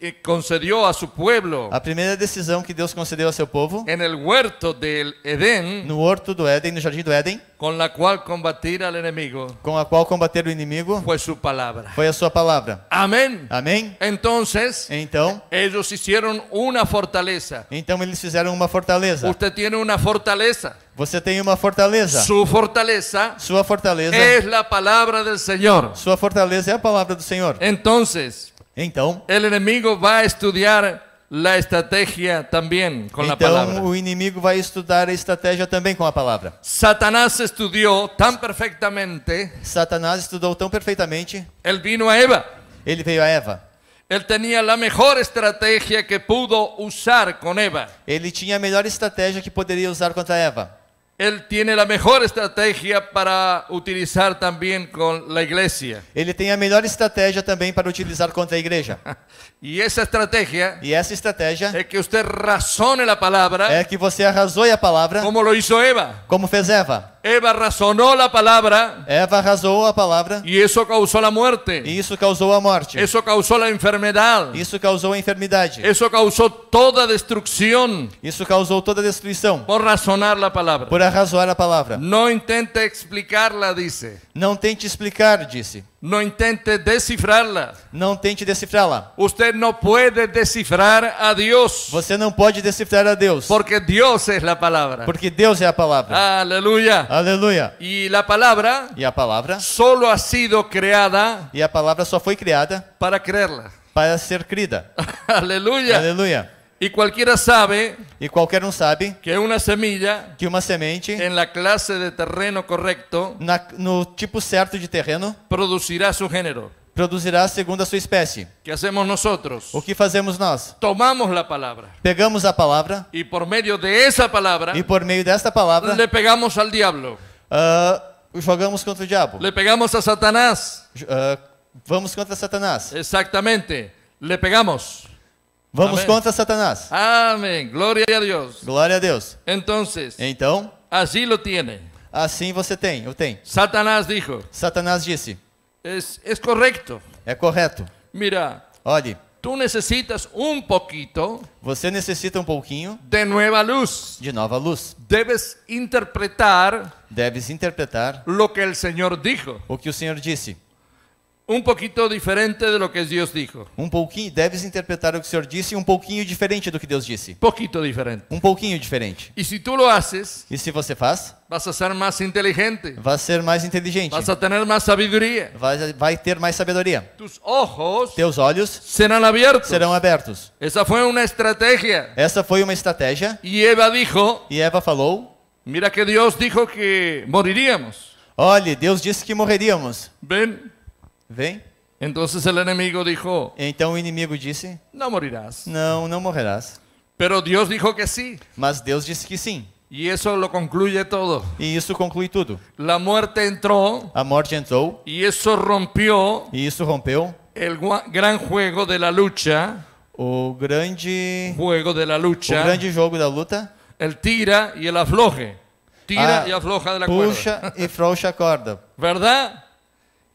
eh, concedió a seu povo, a primeira decisão que Deus concedeu a seu povo, en el huerto del Edén, no horto do Éden, no jardim do Éden, com a qual combater al enemigo, com a qual combater o inimigo, foi sua palavra, foi a sua palavra. Amém. Amém. Entonces, então, eles fizeram uma fortaleza. Então eles fizeram uma fortaleza. Você tem uma fortaleza. Você tem uma fortaleza. Sua fortaleza. Sua fortaleza. É a palavra do Senhor. Sua fortaleza é a palavra do Senhor. Entonces, então. O inimigo vai estudar a estratégia também com então, a palavra. Então o inimigo vai estudar a estratégia também com a palavra. Satanás estudou tão perfeitamente. Satanás estudou tão perfeitamente. Ele veio a Eva. Ele veio a Eva. Ele tinha a melhor estratégia que pudo usar com Eva. Ele tinha a melhor estratégia que poderia usar contra Eva. Él tiene la mejor estratégia para utilizar também com a igreja. Ele tem a melhor estratégia também para utilizar contra a igreja. e essa estratégia E essa estratégia é que você razone a palavra. É que você arrasou a palavra. Como lo hizo Eva. Como fez Eva. Eva razonou a palavra. Eva razou a palavra. E isso causou a morte. E isso causou a morte. Isso causou a enfermidade. Isso causou a enfermidade. Isso causou toda a destruição. Isso causou toda a destruição. Por razonar a palavra. Por arrazoar a palavra. Não tente explicar-la, disse. Não tente explicar, disse. Não tente decifrá-la. Não tente decifrá-la. Você não pode decifrar a Deus. Você não pode decifrar a Deus. Porque Deus é a palavra. Porque Deus é a palavra. Aleluia. Aleluia. E a palavra. E a palavra. Solo ha sido criada. E a palavra só foi criada. Para crerla. Para ser crida. Aleluia. Aleluia. E sabe e qualquer um sabe que uma que uma semente em la classe de terreno correto na, no tipo certo de terreno produzirá seu gênero produzirá segundo a sua espécie. Que O que fazemos nós? Tomamos a palavra. Pegamos a palavra. E por meio dessa palavra. E por meio desta palavra. Le pegamos ao diabo. Uh, ah, jogamos contra o diabo. Le pegamos a Satanás. Uh, vamos contra Satanás. Exatamente. Le pegamos. Vamos Amém. contra Satanás. Amém. Glória a Deus. Glória a Deus. Entonces, então, assim lo tiene. Assim você tem, Eu tenho. Satanás dijo. Satanás disse. Es, es correcto. É correto. Mira. Olhe. Tu necessitas um pouquinho. Você necessita um pouquinho. De nova luz. De nova luz. Deves interpretar. Deves interpretar. Lo que el Señor dijo. O que o Senhor disse. Um pouquinho diferente de lo que Deus dijo. Um pouquinho, deves interpretar o que o Senhor disse um pouquinho diferente do que Deus disse. Poquito diferente. Um pouquinho diferente. E se tu lo haces, E se você faz, vas a ser mais inteligente. vai ser mais inteligente. Vas a tener más sabiduría. Vai, vai ter mais sabedoria. Tus ojos Teus olhos serão abertos. serão abertos. Essa foi uma estratégia. Essa foi uma estratégia. E Eva dijo, E Eva falou: mira que Deus dijo que moriríamos. Olhe, Deus disse que morreríamos. Ven, Vem. Entonces el enemigo dijo, então o inimigo disse: Não morirás. Não, não morrerás. Pero Dios dijo que sí. Mas Deus disse que sim. Y eso lo concluye todo. E isso conclui tudo. La muerte entró A morte entrou y eso rompió e isso rompeu el gran juego de la lucha. o grande Juego de la o grande jogo da luta. El tira y el afloje. Tira Ah, y afloja de la cuerda. Puxa e frouxa a corda. ¿Verdad?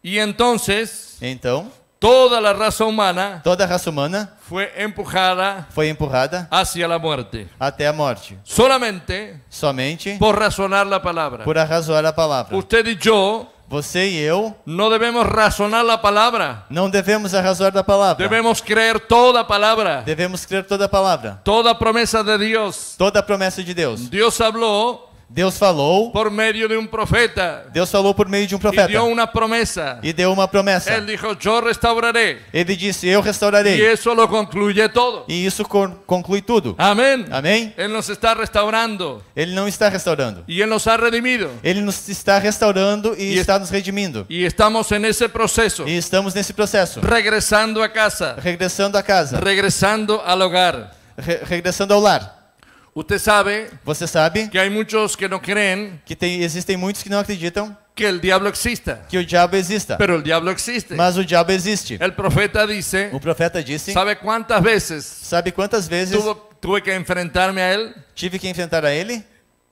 E entonces, então, toda a raça humana, toda a raça humana foi empurrada, foi empurrada hacia la muerte, até a morte. Solamente, somente por razonar la palabra. Por razoar a palavra. Usted e eu você e eu não devemos razonar a palavra. Não devemos razoar da palavra. Devemos crer toda a palavra. Devemos crer toda a palavra. Toda a promessa de Deus. Toda a promessa de Deus. Deus falou Deus falou por meio de um profeta. Deus falou por meio de um profeta. E deu uma promessa. E deu uma promessa. Ele disse: "Eu restaurarei". Ele disse: "Eu restaurarei". E isso lo conclui todo. E isso conclui tudo. Amém. Amém. Ele nos está restaurando. Ele não está restaurando. E ele nos ha redimido. Ele nos está restaurando e, e está nos redimindo. E estamos nesse processo. E estamos nesse processo. Regressando a casa. Regressando a casa. Regressando ao hogar. Re regressando ao lar. Você sabe? Você sabe? Que há muitos que não creem. Que tem, existem muitos que não acreditam que o diabo exista. Que o diabo exista. Pero el diablo existe. Mas o diabo existe. El profeta dice. O profeta disse. Sabe quantas vezes? Sabe quantas vezes? Tuve, que enfrentar a ele? Tive que enfrentar a ele?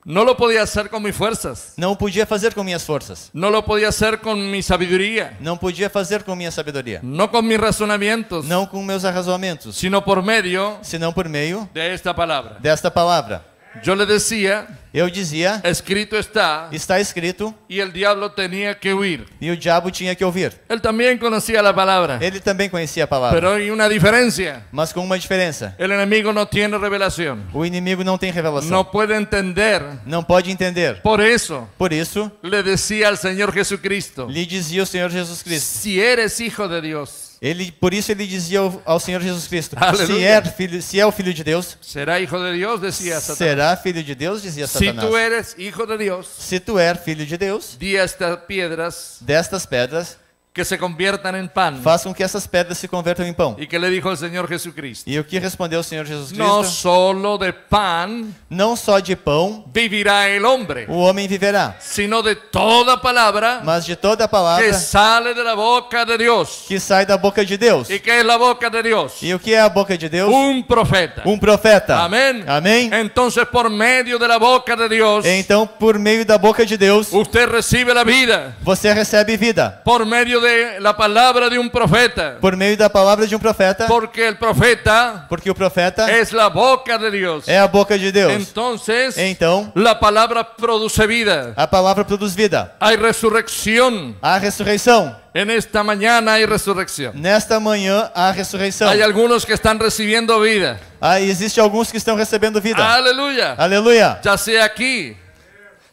Não lo podía hacer con mis fuerzas. Não podia fazer com minhas forças. Não lo podía hacer con mi sabiduría. Não podia fazer com minha sabedoria. Não com meus razonamientos. Não com meus arrazoamentos. Sino por meio. Senão por meio. De esta palabra. Desta palavra. Eu lhe dizia. Eu dizia: Escrito está. Está escrito. E o diabo tinha que ouvir. E o diabo tinha que ouvir. Ele também conhecia a palavra. Ele também conhecia a palavra. Pero em uma diferença. Mas com uma diferença. O inimigo não tem revelação. O inimigo não tem revelação. Não pode entender. Não pode entender. Por isso. Por isso. Le dizia ao Senhor Jesus Cristo. Lhe dizia o Senhor Jesus Cristo. Se si eres hijo de Deus ele, por isso ele dizia ao, Senhor Jesus Cristo: se é, filho, se é, o filho de Deus, será filho de Deus, dizia Satanás. Será filho de Deus, dizia Satanás. Se tu eres é filho de Deus, se tu és filho de Deus, estas pedras, destas pedras que se conviertan en pan. Façam que essas pedras se convertam em pão. E que le dijo el Señor Jesucristo. E o que respondeu o Senhor Jesus Cristo? No solo de pan. Não só de pão. Vivirá el hombre. O homem viverá. Sino de toda palavra. Mas de toda palavra. Que sale de la boca de Deus. Que sai da boca de Deus. E que é la boca de Deus. E o que é a boca de Deus? Um profeta. Um profeta. Amém. Amém. Então por meio da boca de Deus. Então por meio da boca de Deus. Você recebe a vida. Você recebe vida. Por meio de de la palabra de un profeta. Por meio da palavra de um profeta. Porque el profeta Porque o profeta es la boca de Dios. É a boca de Deus. Entonces, então, la palabra produce vida. A palavra produz vida. Hay resurrección. Há ressurreição. En esta mañana hay resurrección. Nesta manhã há ressurreição. Hay algunos que están recibiendo vida. Ah, existe alguns que estão recebendo vida. Aleluia. Aleluia. Já seja aqui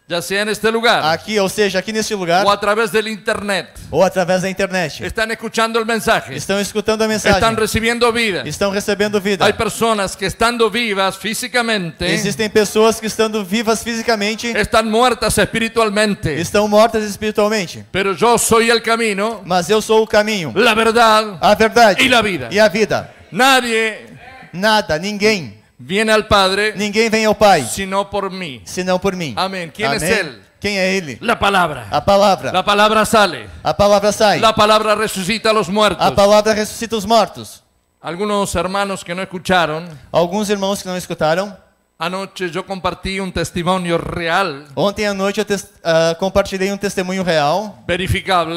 já sea neste lugar aqui, ou seja, aqui neste lugar, ou através da internet, ou através da internet, estão escutando o mensagem, estão escutando a mensagem, estão recebendo vida, estão recebendo vida. Há pessoas que estando vivas fisicamente, existem pessoas que estando vivas fisicamente, estão mortas espiritualmente, estão mortas espiritualmente. Pero eu sou o caminho, mas eu sou o caminho, a verdade, a verdade e a vida, e a vida. Nadie, nada, ninguém Viene al Padre. Ninguém vem ao Pai. Senão por mim. Senão por mim. Amém. Quem Amém. é ele? Quem é ele? A palavra. A palavra. A palavra sale. A palavra sai. A palavra ressuscita os mortos. A palavra ressuscita os mortos. Alguns irmãos que não escutaram. Alguns irmãos que não escutaram. Anoche eu compartilhei um testemunho real. Ontem à noite eu uh, compartilhei um testemunho real. Verificável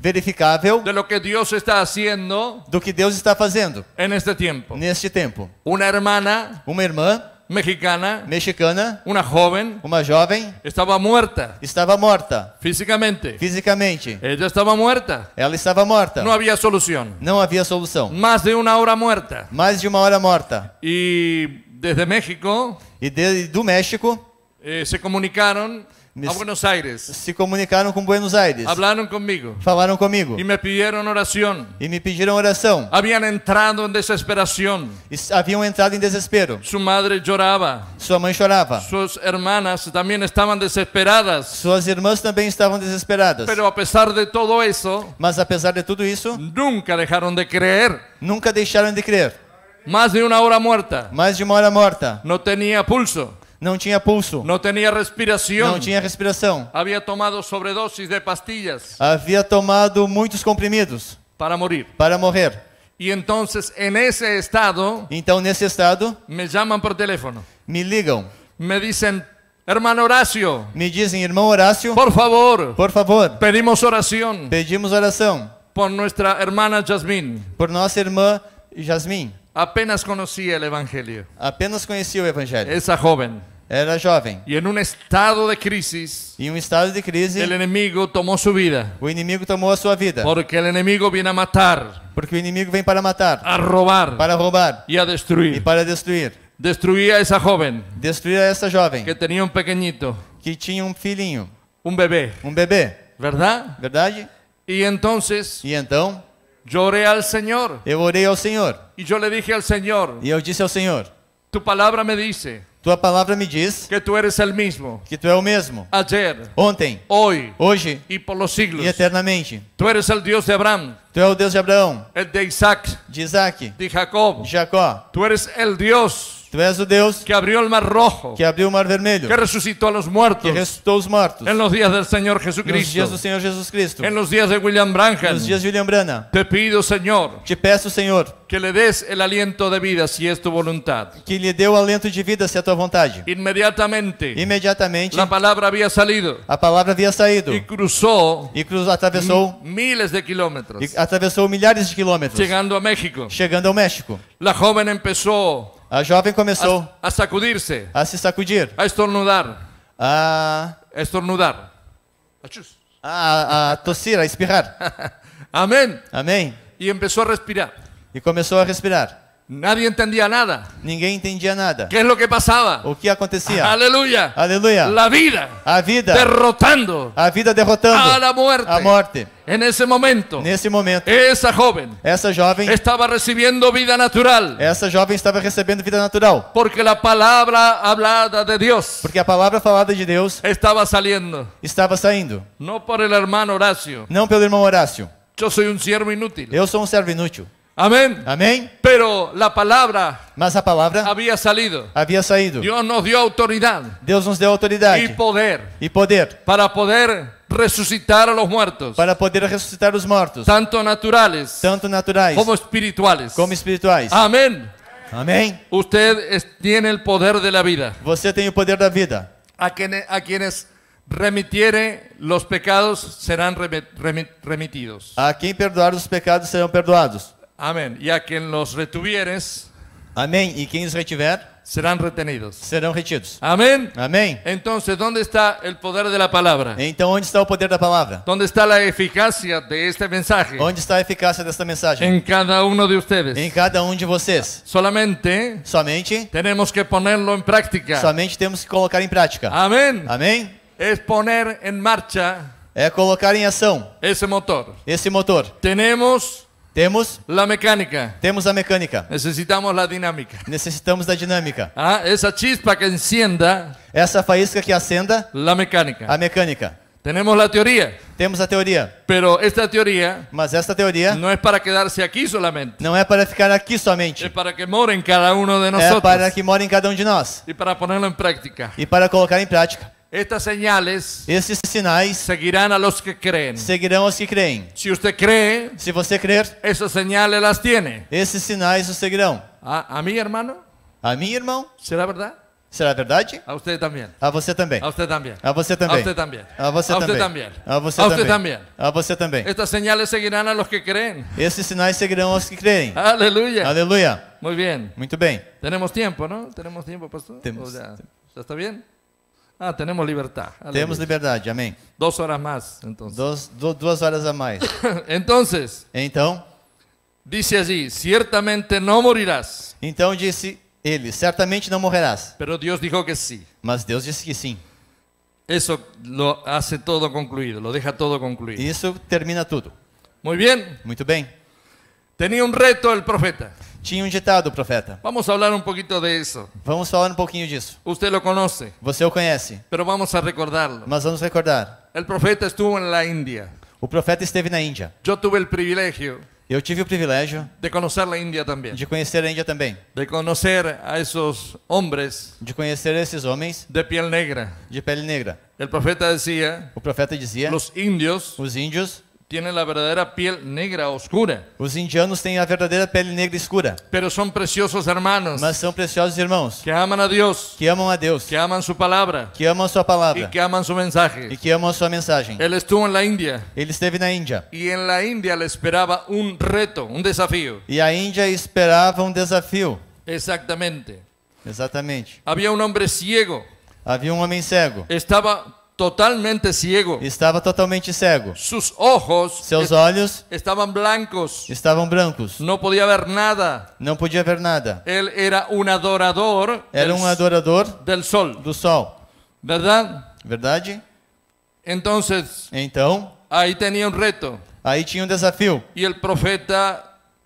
verificável de lo que Dios está haciendo do que Deus está fazendo en este tiempo. neste tempo. Uma hermana, uma irmã mexicana, mexicana, uma jovem, uma jovem, estava morta, estava morta, fisicamente, fisicamente, ela estava morta, ela estava morta, não havia solução, não havia solução, mais de uma hora morta, mais de uma hora morta, e desde México, e de, do México, eh, se comunicaram a Buenos Aires. Se comunicaram com Buenos Aires. Hablaram comigo. Falaram comigo. E me pediram oração. E me pediram oração. Haviam entrado em desesperação. Haviam entrado em desespero. Sua madre chorava. Sua mãe chorava. Suas irmãs também estavam desesperadas. Suas irmãs também estavam desesperadas. Pero apesar de todo isso, mas apesar de tudo isso, nunca deixaram de crer. Nunca deixaram de crer. Mais de uma hora morta. Mais de uma hora morta. Não tinha pulso. Não tinha pulso. Não tinha respiração. Não tinha respiração. Havia tomado sobredoses de pastilhas. Havia tomado muitos comprimidos. Para morrer. Para morrer. E então, em esse estado. Então nesse estado. Me chamam por telefone. Me ligam. Me dizem Hermano Horacio. Me dizem, irmão Horácio. Por favor. Por favor. Pedimos oração. Pedimos oração. Por nossa irmã Jasmine. Por nossa irmã Jasmine. Apenas conhecia o evangelho. Apenas conhecia o evangelho. Essa jovem era jovem. E em um estado de crise. Em um estado de crise. O inimigo tomou sua vida. O inimigo tomou a sua vida. Porque o inimigo vem a matar. Porque o inimigo vem para matar. A roubar. Para roubar. E a destruir. E para destruir. Destruía essa jovem. Destruía essa jovem. Que tinha um pequenito. Que tinha um filhinho. Um bebê. Um bebê. Verdade? Verdade? E então. E então. Lloré al Señor. Eu orei ao Senhor. E eu le dije al Señor. E eu disse ao Senhor. Tu palavra me diz. Tua palavra me diz que tu eres o mesmo. Que tu é o mesmo. Ayer, ontem, hoje, hoje e por pelos siglos. E eternamente. Tu eres o Deus de Abraão. Tu é o Deus de Abraão. El de Isaac. De Isaac. De Jacob. Jacó. Tu eres o Deus Tu és o Deus que abriu o mar rojo, que abriu o mar vermelho, que ressuscitou os mortos que ressuscitou os mortos. Em los dias do Senhor Jesus Cristo. Nos dias do Senhor Jesus Cristo. Em los dias de William Branham. Nos dias de William Branham. Te pido, Senhor. Te peço, Senhor, que lhe des o aliento de vida se é tua vontade. Que lhe deu alento de vida se é tua vontade. Imediatamente. Imediatamente. A palavra havia saído. A palavra havia saído. E cruzou. E cruzou, atravessou milhares de quilômetros. atravessou milhares de quilômetros. Chegando a México. Chegando ao México. a jovem começou a jovem começou a, a sacudir-se, a se sacudir, a estornudar, a estornudar, a, a tossir, a espirrar. Amém. Amém. E começou a respirar. E começou a respirar. Nadie entendía nada. Ninguém entendia nada. Que é o que passava? O que acontecia? Aleluia. Aleluia. La vida. A vida. Derrotando. A vida derrotando. A la muerte. A morte. En ese momento. Nesse momento. Essa jovem. Essa jovem estava recebendo vida natural. Essa jovem estava recebendo vida natural. Porque a palavra falada de Deus. Porque a palavra falada de Deus estava saindo. Estava saindo. Não por el hermano Horácio. Não pelo irmão Horácio. Eu sou um servo inútil. Eu sou um servo inútil. Amén. Amén. Pero la palabra, más a palabra. había salido. Había salido. Dios nos dio autoridad. Dios nos dio autoridad. Y poder. Y poder. Para poder resucitar a los muertos. Para poder resucitar los muertos. Tanto naturales. Tanto naturales. Como espirituales. Como espirituales. Amén. Amén. Usted tiene el poder de la vida. Usted tiene el poder la vida. A, quien, a quienes remitiere los pecados serán remitidos. A quien perdoar los pecados serán perdoados. Amém. E a quem los retuvieres. Amém. E quem os retiver. Serão retenidos. Serão retidos. Amém. Amém. Então, onde está o poder da palavra? Então, onde está o poder da palavra? Onde está a eficácia deste mensagem? Onde está a eficácia desta mensagem? Em cada um de vocês. Em cada um de vocês. Solamente. Somente. Temos que ponerlo em prática. Somente temos que colocar em prática. Amém. Amém. É poner em marcha. É colocar em ação. Esse motor. Esse motor. Temos temos la mecânica. Temos a mecânica. Necessitamos a dinâmica. Necessitamos da dinâmica. Ah, essa chispa que encienda. Essa faísca que acenda. La mecânica. A mecânica. Temos a teoria. Temos a teoria. Pero esta teoria, mas esta teoria não é para quedar-se aqui somente. Não é para ficar aqui somente. É para que morem cada um de nós. É para que morem cada um de nós. E para pô-la em prática. E para colocar em prática. Estas señales esses sinais seguirão a los que creem. Seguirão os que creem. Se você cree, se você crer, essas señales las tiene. Esses sinais os seguirão. A, a mim, hermano? A mim, irmão? Será verdad, Será verdade? A você também. A você também. A você também. A você também. A você também. A você também. A você também. Estas señales seguirán a los que creem. Esses sinais seguirão os que creem. Aleluia. Aleluia. Muy bien, Muito bem. Temos tempo, não? Temos tempo, pastor? Temos. Já está bien. Ah, tenemos libertad. Tenemos libertad, amén. Dos horas más, entonces. Dos, horas a más. Entonces. Entonces. Dice así: ciertamente no morirás. Entonces, dice él, ciertamente no morrerás. Pero Dios dijo que sí. Mas Dios dice que sí. Eso lo hace todo concluido, lo deja todo concluido. Y eso termina todo. Muy bien. Muy bien. Tenía un reto el profeta. Tinha um ditado, profeta. Vamos falar um pouquinho disso. Vamos falar um pouquinho disso. Você o conhece. Você o conhece. Pero vamos a recordá Mas vamos recordar. O profeta estuvo na Índia. O profeta esteve na Índia. Eu tive o privilégio. Eu tive o privilégio de conhecer a Índia também. De conhecer a Índia também. De conhecer a esses homens. De conhecer esses homens. De pele negra. De pele negra. O profeta dizia. O profeta dizia. Os índios. Os índios tienen la verdadera piel negra oscura. Os indianos têm a verdadeira pele negra escura. Pero son preciosos hermanos Mas são preciosos irmãos que aman a Dios, que amam a Deus, que aman su palabra, que amam sua palavra y que aman su mensaje. e que amam a sua mensagem. Él estuvo en la India Ele esteve na Índia y en la India le esperaba un reto, un desafío. e a Índia esperava um desafio. Exactamente. Exatamente. Había un hombre ciego, Havia um homem cego. Estaba totalmente ciego. Estava totalmente cego. Sus ojos, seus olhos, estavam brancos. Estavam brancos. Não podia ver nada. Não podia ver nada. Ele era um adorador. Era um adorador del sol. Do sol. Verdade? Verdade? Então, então, aí tinha um reto. Aí tinha um desafio. E o profeta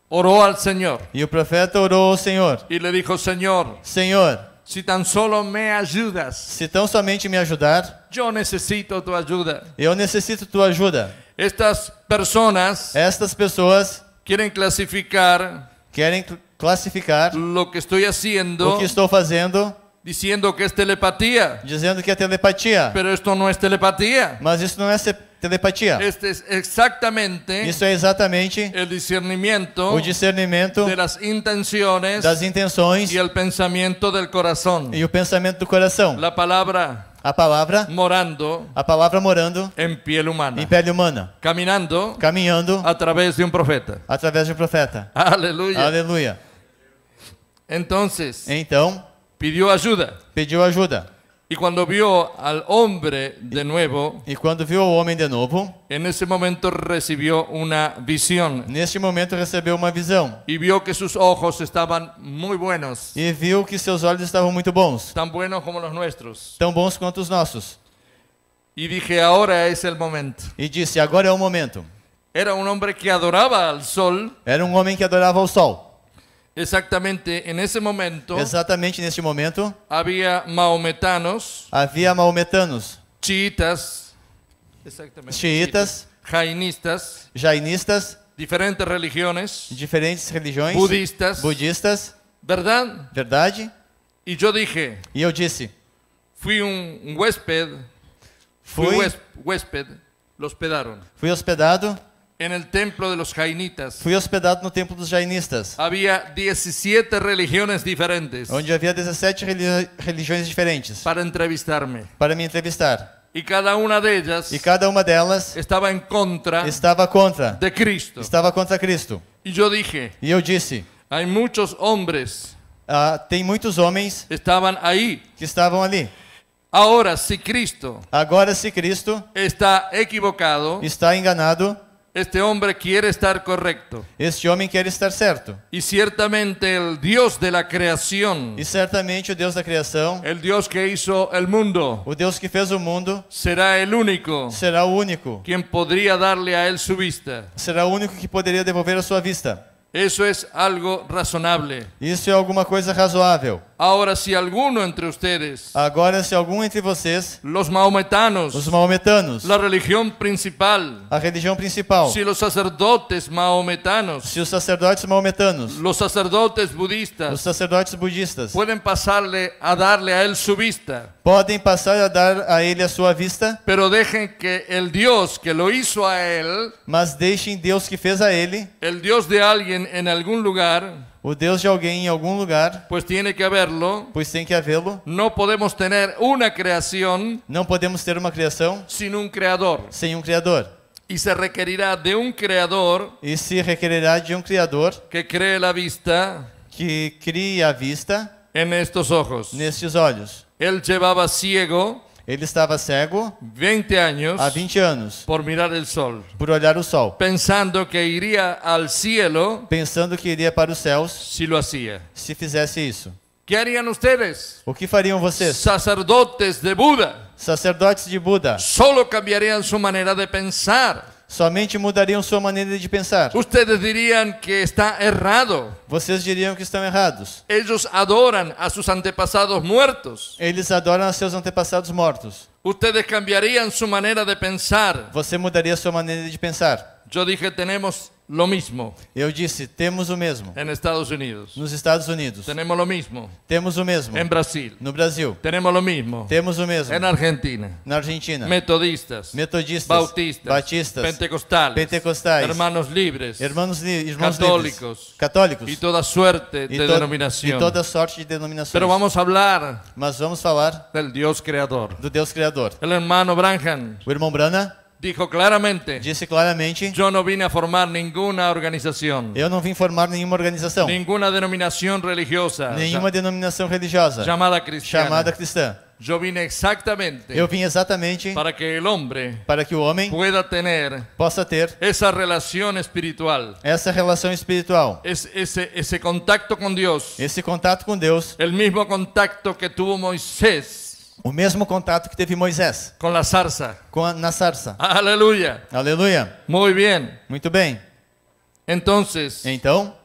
orou ao Senhor. E o profeta orou ao Senhor. E lhe disse: Senhor, Senhor, se tão solo me ajudas. Se tão somente me ajudar. Eu necessito tua ajuda. Eu necessito tua ajuda. Estas pessoas. Estas pessoas querem classificar. Querem classificar. Lo que estou fazendo. O que estou fazendo. Dizendo que é telepatia. Dizendo que é telepatia. Pero esto não é telepatia. Mas isso não é telepatia telepatia. É este es exactamente Isso é exatamente o discernimento o discernimento de las intenciones das intenções e el pensamiento del corazón. E o pensamento do coração. La palabra a palavra morando a palavra morando em pele humana em pele humana caminhando caminhando através de um profeta através de um profeta aleluia aleluia então então pediu ajuda pediu ajuda Y cuando vio al hombre de nuevo, y e cuando vio al hombre de nuevo, en ese momento recibió una visión En ese momento recibió una visión. y vio que sus ojos estaban muy buenos, Y e vio que sus ojos estaban muy buenos. tan buenos como los nuestros. Tan buenos como los nuestros. Y dije, ahora es el momento. Y e dije, ahora es el momento. Era un hombre que adoraba al sol Era un um hombre que adoraba al sol Exactamente en ese momento. Exatamente neste momento. Havia maometanos. Havia maometanos. Chiitas. Exactamente. Chiitas. Jainistas. Jainistas. Diferentes religiões. Diferentes religiões. Budistas. Budistas. Verdade. Verdade. E eu dije. E eu disse. Fui um, um huésped. Fui, fui huésped. Hospedaram. Fui hospedado. En el templo de los jainitas. Fui hospedado no templo dos jainistas. Havia 17 religiões diferentes. Onde havia 17 religiões diferentes. Para entrevistar-me. Para me entrevistar. E cada uma delas. E cada uma delas estava em contra. Estava contra. De Cristo. Estava contra Cristo. E eu dije. E eu disse. Há muitos homens. Uh, ah, tem muitos homens. Estavam aí. Que estavam ali. Agora se Cristo. Agora se Cristo. Está equivocado. Está enganado Este hombre quiere estar correcto. Este hombre quiere estar cierto. Y ciertamente el Dios de la creación. ciertamente el Dios de la creación. El Dios que hizo el mundo. O Dios que fez el mundo. Será el único. Será el único. Quien podría darle a él su vista. Será el único que podría devolver a su vista. Eso es algo razonable. Eso es alguna cosa razonable. Agora se algum entre vocês, agora se algum entre vocês, os maometanos, os maometanos, a religião principal, a religião principal, se os sacerdotes maometanos, se os sacerdotes maometanos, os sacerdotes budistas, os sacerdotes budistas, podem passar-lhe a dar-lhe a ele sua vista, podem passar a dar a ele a sua vista, pero deixem que el Deus que lo hizo a ele, mas deixem Deus que fez a ele, el Deus de alguém em algum lugar o Deus de alguém em algum lugar. Pues tiene que haverlo. Pois tem que havê-lo. Não podemos ter uma criação. Não podemos ter uma criação. Sem um criador. Sem um criador. E se requerirá de um criador. E se requerirá de um criador. Que cree a vista. Que cria a vista. En estos ojos. Nestes olhos. Ele levava ciego. Ele estava cego 20 há 20 anos por mirar o sol, por olhar o sol, pensando que iria ao cielo, pensando que iria para os céus, se lo hacía. Se fizesse isso. Que vocês? O que fariam vocês? Sacerdotes de Buda. Sacerdotes de Buda. Solo cambiariam sua maneira de pensar Somente mudariam sua maneira de pensar. Ustedes diriam que está errado. Vocês diriam que estão errados. Eles adoram a seus antepassados mortos. Eles adoram a seus antepassados mortos. Ustedes cambiarían sua maneira de pensar. Você mudaria sua maneira de pensar. Eu que temos Lo mismo. Eu disse, temos o mesmo. En Estados Unidos. Nos Estados Unidos. Tenemos lo mismo. Temos o mesmo. En Brasil. No Brasil. Tenemos lo mismo. Temos o mesmo. En Argentina. Na Argentina. Metodistas. Metodistas. Bautistas. Batistas. Pentecostales. Pentecostais. Hermanos libres. Hermanos li irmãos católicos. Livres, católicos. E toda sorte de to denominação. E toda sorte de denominações. Pero vamos hablar. Mas vamos falar. Del Deus criador. Do Deus criador. El hermano Branham. O irmão Branham Dijo claramente. Disse claramente. Eu não vim a formar nenhuma organização. Eu não vim formar nenhuma organização. Nenhuma denominação religiosa. Nenhuma denominação religiosa. Chamada cristiana. Chamada cristã. Eu vim exatamente. Eu vim exatamente para que o homem para que o homem pueda ter possa ter essa relação espiritual. Essa relação espiritual. Esse esse, esse contato com Deus. Esse contato com Deus. O mesmo contato que teve Moisés o mesmo contato que teve Moisés. Com a sarça. Com a, na Aleluia. Aleluia. Muito bem. Muito bem. Entonces, então,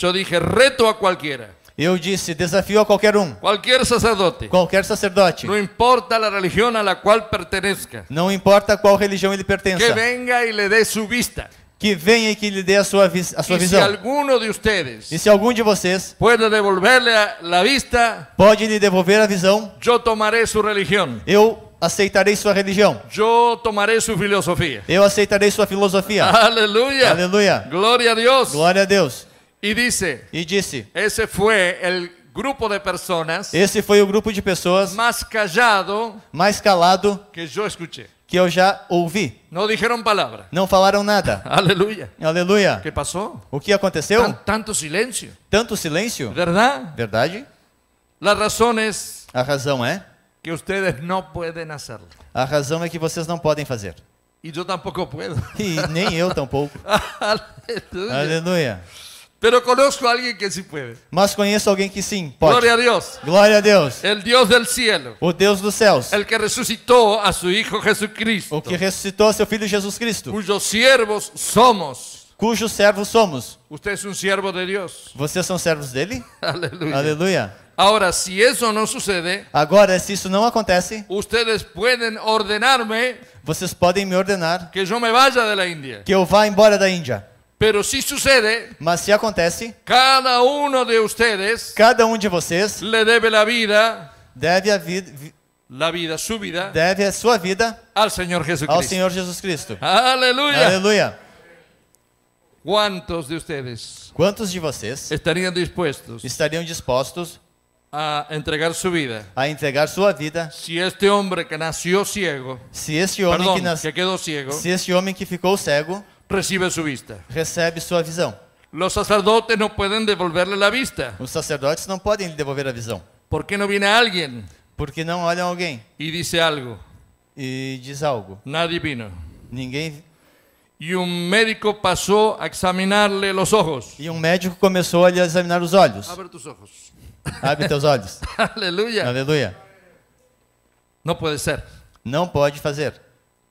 eu disse, reto a qualquer. Eu disse desafio a qualquer um. Qualquer sacerdote. Qualquer sacerdote. Não importa a religião a la qual pertenezca. Não importa qual religião ele pertence. Que venga e lhe dê sua vista que venha e que lhe dê a sua, a sua e visão. Se ustedes, e se algum de vocês pode devolver-lhe a vista, pode lhe devolver a visão, eu tomarei sua religião. Eu aceitarei sua religião. Eu tomarei sua filosofia. Eu aceitarei sua filosofia. Aleluia. Aleluia. Glória a Deus. Glória a Deus. E disse. E disse. Esse foi o grupo de pessoas. Esse foi o grupo de pessoas mais calado, mais calado que eu escutei que eu já ouvi. Não disseram palavra. Não falaram nada. Aleluia. Aleluia. O que passou? O que aconteceu? tanto silêncio. Tanto silêncio. Verdade? Verdade. É A razão é que vocês não podem fazer. A razão é que vocês não podem fazer. E eu tampouco posso. E nem eu tampouco. Aleluia. Aleluia. Pero conozco a alguien que sí puede. Mas conheço alguém que sim pode. Glória a Deus. Glória a Deus. El Dios del cielo. O Deus dos céus. El que ressuscitou a seu Hijo Jesucristo. O que ressuscitou seu Filho Jesus Cristo. Cujos siervos somos. Cujos servos somos. Você é um servo de Deus. Vocês são servos dele? Aleluia. Aleluia. Agora, se isso não sucede, agora se isso não acontece, vocês podem ordenar-me. Vocês podem me ordenar que eu me vá da Índia. Que eu vá embora da Índia. Pero si sucede, mas se acontece, cada um de vocês, cada um de vocês, le deve a vida, deve a vida, la vida, su vida, deve a sua vida ao Senhor Jesus Cristo. Ao Senhor Jesus Cristo. Aleluia. Aleluia. Quantos de vocês? Quantos de vocês estariam dispostos? Estariam dispostos a entregar sua vida. A entregar sua vida. Se este homem que nasceu cego, se este homem que, que cego, se este homem que ficou cego recibe su vista. Recebe sua visão. Os sacerdotes não podem devolver-lhe a vista. Os sacerdotes não podem lhe devolver a visão. Por que não vem alguém? Porque não olha alguém. E diz algo. E diz algo. Nadie vino. Ninguém e um médico passou a examinar-lhe os olhos. E um médico começou a lhe examinar os olhos. Abre teus olhos. Abre teus olhos. Aleluia. Aleluia. Não pode ser. Não pode fazer.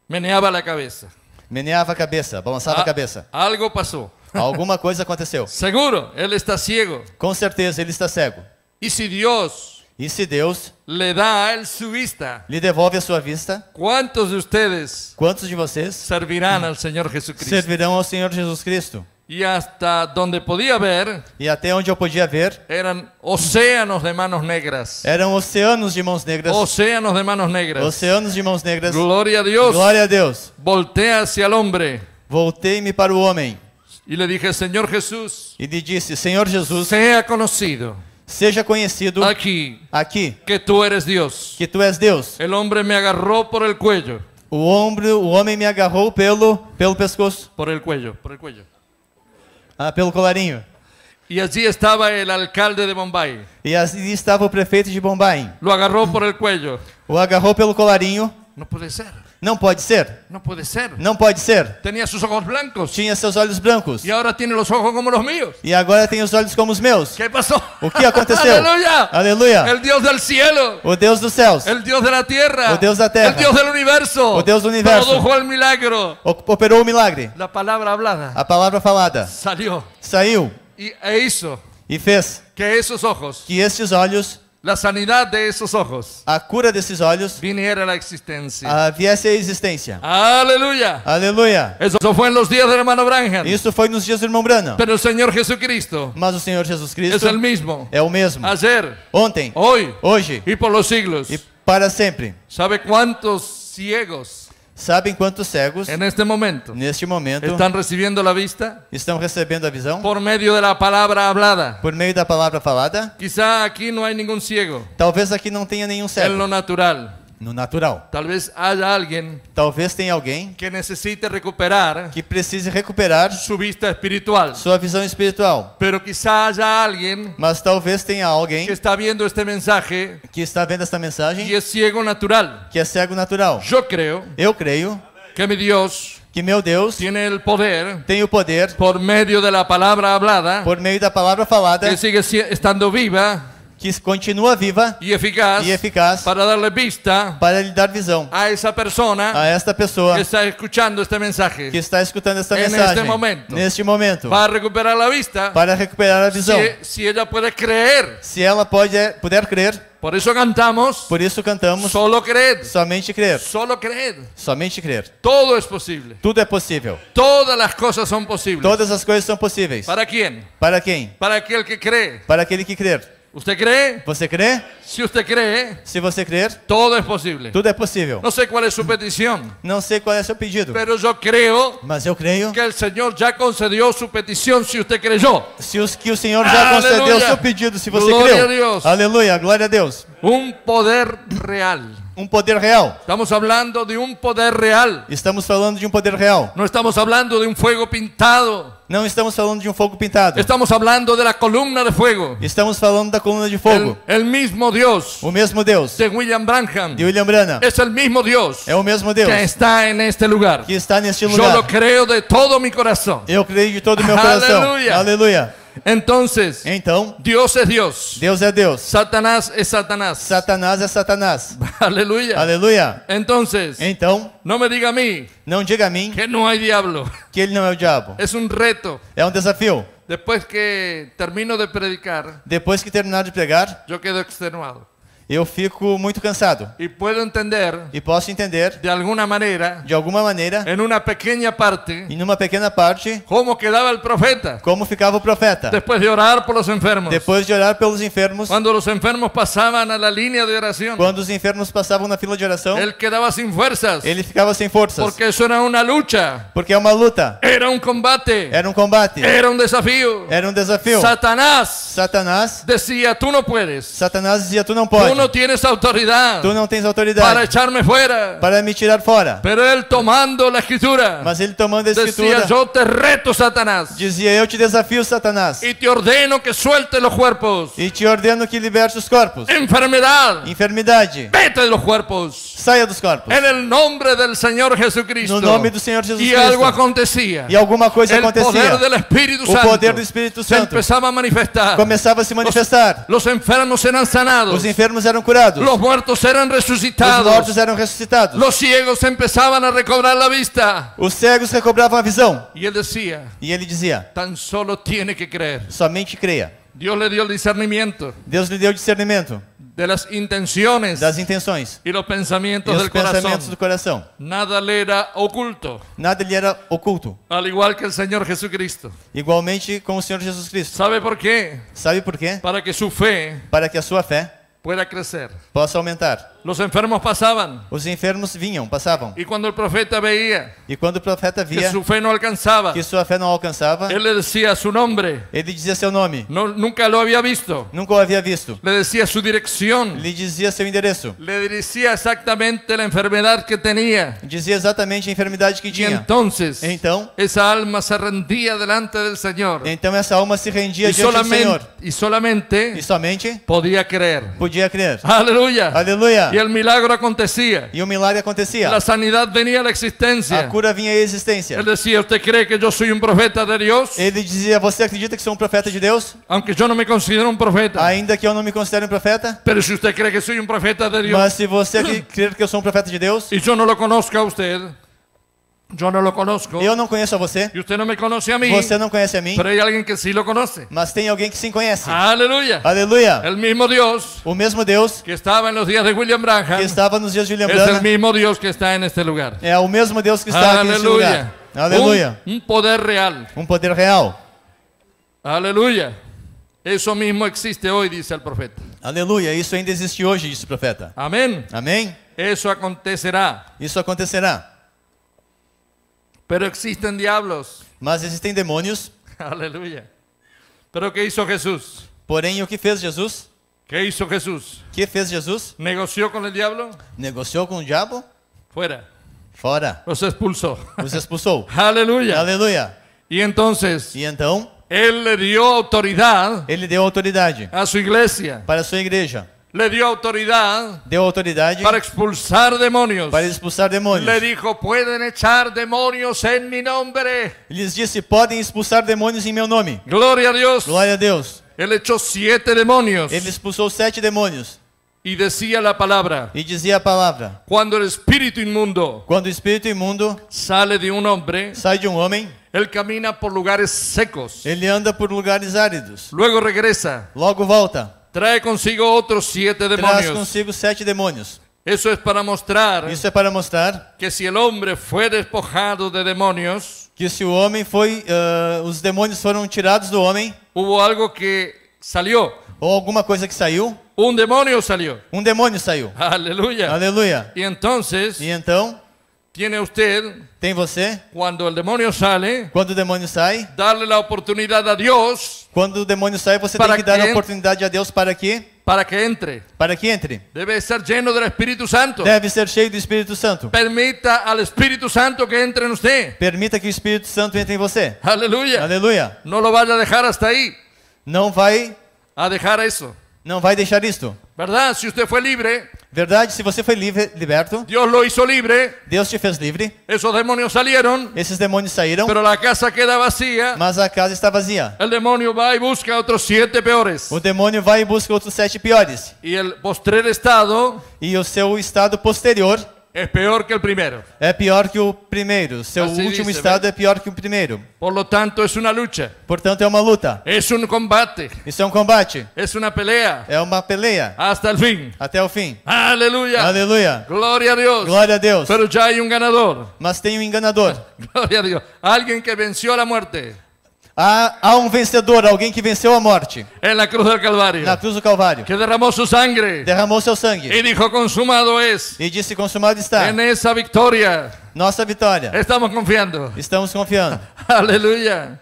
Meneava a cabeça. Meneava a cabeça, balançava a, a cabeça. Algo passou. Alguma coisa aconteceu. Seguro, ele está cego. Com certeza, ele está cego. E se Deus e se Deus lhe dá a sua vista, lhe devolve a sua vista, quantos de vocês, quantos de vocês servirão ao Senhor Jesus Cristo? Servirão ao Senhor Jesus Cristo? E até onde podia ver, e até onde eu podia ver, eram oceanos de mãos negras. Eram oceanos de mãos negras. Oceanos de mãos negras. Oceanos de mãos negras. Glória a Deus. Glória a Deus. Voltei hacia el homem. Voltei-me para o homem. E lhe dije, Senhor Jesus. E lhe disse, Senhor Jesus. Seja conhecido. Seja conhecido aqui, aqui que tu eres Deus. Que tu és Deus. O homem me agarrou por el cuello. O ombro, o homem me agarrou pelo pelo pescoço. Por el cuello, por el cuello. Ah, pelo colarinho. E assim estava o alcalde de Bombay. E assim estava o prefeito de Bombay. Lo agarrou por el cuello. O agarrou pelo colarinho. Não pode ser. Não pode ser. Não pode ser. Não pode ser. Tinha seus olhos brancos. Tinha seus olhos brancos. E agora tem os olhos como os meus. E agora tem os olhos como os meus. Que passou? O que aconteceu? Aleluia. Aleluia. El Deus do céu. O Deus dos céus. O Deus da terra. O Deus da terra. O Deus do universo. O Deus do universo. Produjo o milagre. Operou o milagre. A palavra hablada. A palavra falada. Saiu. Saiu. E é isso. E fez. Que esses olhos. Que esses olhos La sanidad de esos ojos. A cura de esos ojos, Viniera la existencia, A, viese a Aleluya. Aleluia. Aleluia. Isso foi nos dias do irmão Branham. Isso foi nos dias do irmão Branham. Pero el señor Jesucristo. Cristo. Mas o Senhor Jesus Cristo. É o mesmo. É o Ayer. Ontem. Hoy. Hoje. Y por los siglos. Y e para siempre. Sabe cuántos ciegos Sabem quantos cegos en este momento neste momento estão recebendo a vista? Estão recebendo a visão? Por meio da palavra falada. Por meio da palavra falada? Quizá aqui não há nenhum cego. Talvez aqui não tenha nenhum cego. É no natural no natural. Talvez haja alguém Talvez tenha alguém que necessite recuperar que precise recuperar sua vista espiritual. Sua visão espiritual. Pero quizá alguém Mas talvez tenha alguém que está vendo este mensagem que está vendo esta mensagem e é cego natural. Que é cego natural. Eu creio. Eu creio que meu Deus que meu Deus tem o poder tem o poder por meio da palavra falada por meio da palavra falada que sigue estando viva que continua viva e eficaz, e eficaz para dar vista para lhe dar visão a essa pessoa a esta pessoa que está escutando esta mensagem que está escutando esta mensagem neste momento neste momento para recuperar a vista para recuperar a visão se, se ela crer se ela pode puder crer por isso cantamos. Por isso cantamos. Solo crer. Somente crer. Solo crer. Somente crer. Todo é possível. Tudo é possível. Todas as coisas são possíveis. Todas as coisas são possíveis. Para quem? Para quem? Para aquele que crê. Para aquele que crer. ¿Usted cree? Você cree? Si usted cree. Si você crer, todo es posible. Todo é possível. No sé cuál es su petición. Não sei qual é seu pedido. Pero yo creo Mas yo creio que el Señor ya concedió su petición si usted creyó. Si os, que o Senhor já concedeu seu pedido se você creu. Aleluya, gloria a Dios. Un poder real. um poder real. Estamos falando de um poder real. Estamos falando de um poder real. Não estamos falando de um fogo pintado. Não estamos falando de um fogo pintado. Estamos falando da coluna de fogo. Estamos falando da coluna de fogo. O mesmo Deus. O mesmo Deus. De William Branham. De William Branham. É o mesmo Deus. É o mesmo Deus. Que está em este lugar. Que está neste lugar. Eu creio de todo meu coração. Eu creio de todo meu coração. Aleluia. Aleluia. Entonces, então, Deus é Deus. Deus é Deus. Satanás é Satanás. Satanás é Satanás. Aleluia. Aleluia. Entonces, então, não me diga a mim. Não diga a mim que não é diabo. Que ele não é o diabo. É um reto. É um desafio. Depois que termino de predicar. Depois que terminar de pregar. Eu quedo extenuado eu fico muito cansado. E posso entender. E posso entender. De alguma maneira. De alguma maneira. Em uma pequena parte. Em uma pequena parte. Como quedava o profeta. Como ficava o profeta. Depois de orar pelos enfermos. Depois de orar pelos enfermos. Quando os enfermos passavam na linha de oração. Quando os enfermos passavam na fila de oração. Ele quedava sem forças. Ele ficava sem forças. Porque isso era uma luta. Porque é uma luta. Era um combate. Era um combate. Era um desafio. Era um desafio. Satanás. Satanás. Dizia tu não podes. Satanás dizia tu não podes. no tienes autoridad. Tú no tienes autoridad Para echarme fuera. Para me tirar fuera. Pero él tomando la escritura. Mas tomando a escritura. Decía, yo te reto, Satanás. Decía yo te desafío, Satanás. Y te ordeno que suelte los cuerpos. Y te ordeno que liberes os corpos. Enfermedad. Enfermedad. Vete de los cuerpos. Saia dos corpos. En el nombre del Señor Jesucristo. No nome do Senhor Jesus Y algo acontecía. algo alguna E alguma coisa el Poder del Espíritu o Santo poder do Espírito Santo. Se a manifestar. Começava a se manifestar. Los, los enfermos eran sanados. Los enfermos eram curados. Los ressuscitados. Os mortos eram ressuscitados. os ciegos começavam a recobrar a vista. Os cegos recobravam a visão. E ele dizia. E ele dizia. Tan solo tiene que creer. Somente creia. Deus lhe deu discernimento. Deus lhe deu discernimento. De las intenciones das intenções e dos pensamentos, e pensamentos do coração. Nada lhe era oculto. Nada lhe era oculto. Al igual que o Senhor Jesus Cristo. Igualmente com o Senhor Jesus Cristo. Sabe por quê? Sabe por quê? Para que sua fé. Para que a sua fé Pueda crecer. Posso aumentar. Os enfermos passavam. Os enfermos vinham, passavam. E quando o profeta veia. E quando o profeta via que sua fé não alcançava. Que sua fé não alcançava. Ele dizia seu nome. Ele dizia seu nome. Não, nunca o havia visto. Nunca o havia visto. Le dizia sua direção. Lhe dizia seu endereço. Le dizia exatamente a enfermidade que tinha. Dizia exatamente a enfermidade que tinha. E entonces, então, então. Essa alma se rendia delante do Senhor. Então essa alma se rendia diante do Senhor. E somente. E somente. Podia crer. Podia crer. Aleluia. Aleluia. E o milagre acontecia. E o milagre acontecia. A sanidade vinha à existência. A cura vinha à existência. Ele dizia: "Você crê que eu sou um profeta de Deus?" Ele dizia: "Você acredita que sou um profeta de Deus?" Aunque eu não me considero um profeta. Ainda que eu não me considere um profeta. Mas se você crê que sou um profeta de Deus. Mas se você crer que eu sou um profeta de Deus. E eu não o conheço a você. Yo no lo conozco. Eu não conheço a você. E você não me conhece a mim. Você não conhece a mim. Mas tem alguém que sim lo conhece. Mas tem alguém que sim conhece. Aleluia. Aleluia. O mesmo Deus. O mesmo Deus. Que estava nos dias de William Branham. Que estava nos dias de William Branham. É o mesmo Deus que está neste lugar. É o mesmo Deus que está Aleluia. neste lugar. Aleluia. Um, um poder real. Um poder real. Aleluia. Isso mesmo existe hoje, disse o profeta. Aleluia. Isso ainda existe hoje, disse o profeta. Amém. Amém. Isso acontecerá. Isso acontecerá. Pero existen diablos. Mas existem demônios. Aleluia. Pero que hizo Jesus? Porém, o que fez Jesus? Que hizo Jesus? Que fez Jesus? Negociou com o diabo? Negociou com o diabo? Fora. Fora. Os expulsou. Os expulsou. Aleluia. Aleluia. E então? E então? Ele deu autoridade. Ele deu autoridade. A sua igreja. Para a sua igreja. Le dio autoridad. Deu autoridade. Para expulsar demônios. Para expulsar demônios. Le dijo, pueden echar demônios en mi nombre. Lhes disse, podem expulsar demônios em meu nome. Glória a Deus. Glória a Deus. Ele echou sete demônios. Ele expulsou sete demônios. E dizia a palavra. E dizia a palavra. Quando o espírito imundo. Quando o espírito imundo sai de um homem. Sai de um homem. Ele camina por lugares secos. Ele anda por lugares áridos. Luego regressa. Logo volta. Trae consigo outros siete demônios. Traz consigo sete demônios. Isso é para mostrar. Isso é para mostrar que se o homem foi despojado de demônios, que se o homem foi, uh, os demônios foram tirados do homem. Houve algo que saiu. Ou alguma coisa que saiu. Um demônio saiu. Um demônio saiu. Aleluia. Aleluia. E então. E então. Tiene usted, tem você, quando o demônio sai, quando o demônio sai, darle a oportunidade a Deus. Quando o demônio sai, você tem que, dar a oportunidade a Deus para que para que entre. Para que entre. Deve estar cheio do Espírito Santo. Deve ser cheio do Espírito Santo. Permita ao Espírito Santo que entre em você. Permita que o Espírito Santo entre em você. Aleluia. Aleluia. Não lo vaya deixar até aí. Não vai a deixar isso. Não vai deixar isto. Verdade? Se você foi livre, Verdade, se você foi livre, liberto, Deus lo hizo livre. Deus te fez livre, esos demonios salieron, esses demônios saíram, pero la casa queda vacía, mas a casa está vazia. el demonio va y busca otros siete peores, O demônio vai e busca outros sete piores. y el postrer estado e o seu estado posterior é pior que o primeiro. É pior que o primeiro. Seu assim último diz, estado bem? é pior que o primeiro. Por lo tanto, é uma luta. Portanto, é uma luta. É um combate. Isso é um combate. É uma peleia. É uma peleia. Até o fim. Até o fim. Aleluia. Aleluia. Glória a Deus. Glória a Deus. Mas já há um ganador. Mas tem um enganador. Glória a Deus. Alguém que venceu a morte. Há, há, um vencedor, alguém que venceu a morte. En cruz do calvário Na cruz do Calvário. Que derramou seu sangue. Derramou seu sangue. E disse consumado é E disse consumado está. En esa Nossa vitória. Estamos confiando. Estamos confiando. Aleluia.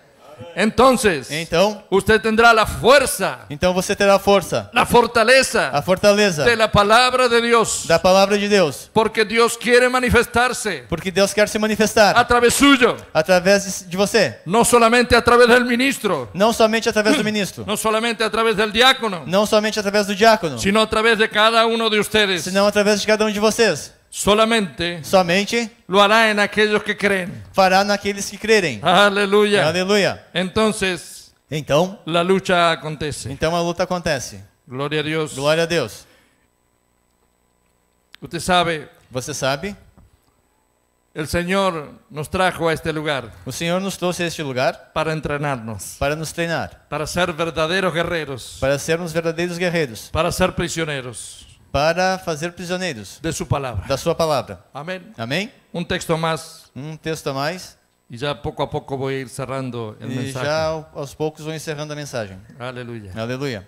Entonces, então, então, você terá a força. Então você terá a força. fortaleza. A fortaleza. De la palavra de Deus. Da palavra de Deus. Porque Deus quer manifestar-se. Porque Deus quer se manifestar. Através suyo. Através de você. Não somente através do ministro. Não somente através do ministro. diácono. Não somente através do diácono. Sino de cada de Senão através de cada um de vocês. Solamente. Somente. Lo hará en aquellos que creen. Fará naqueles que crerem. Aleluia. Aleluia. Entonces. Então. La lucha acontece. Então a luta acontece. Glória a Deus. Glória a Deus. Você sabe. Você sabe. O Senhor nos trajo a este lugar. O Senhor nos trouxe a este lugar para entrenar-nos. para nos treinar, para ser verdadeiros guerreiros, para sermos verdadeiros guerreiros, para ser prisioneiros, para fazer prisioneiros de sua palavra. Da sua palavra. Amém. Amém. Um texto a mais. Um texto mais. E já pouco a pouco vou ir encerrando a mensagem. E já aos poucos vou encerrando a mensagem. Aleluia. Aleluia.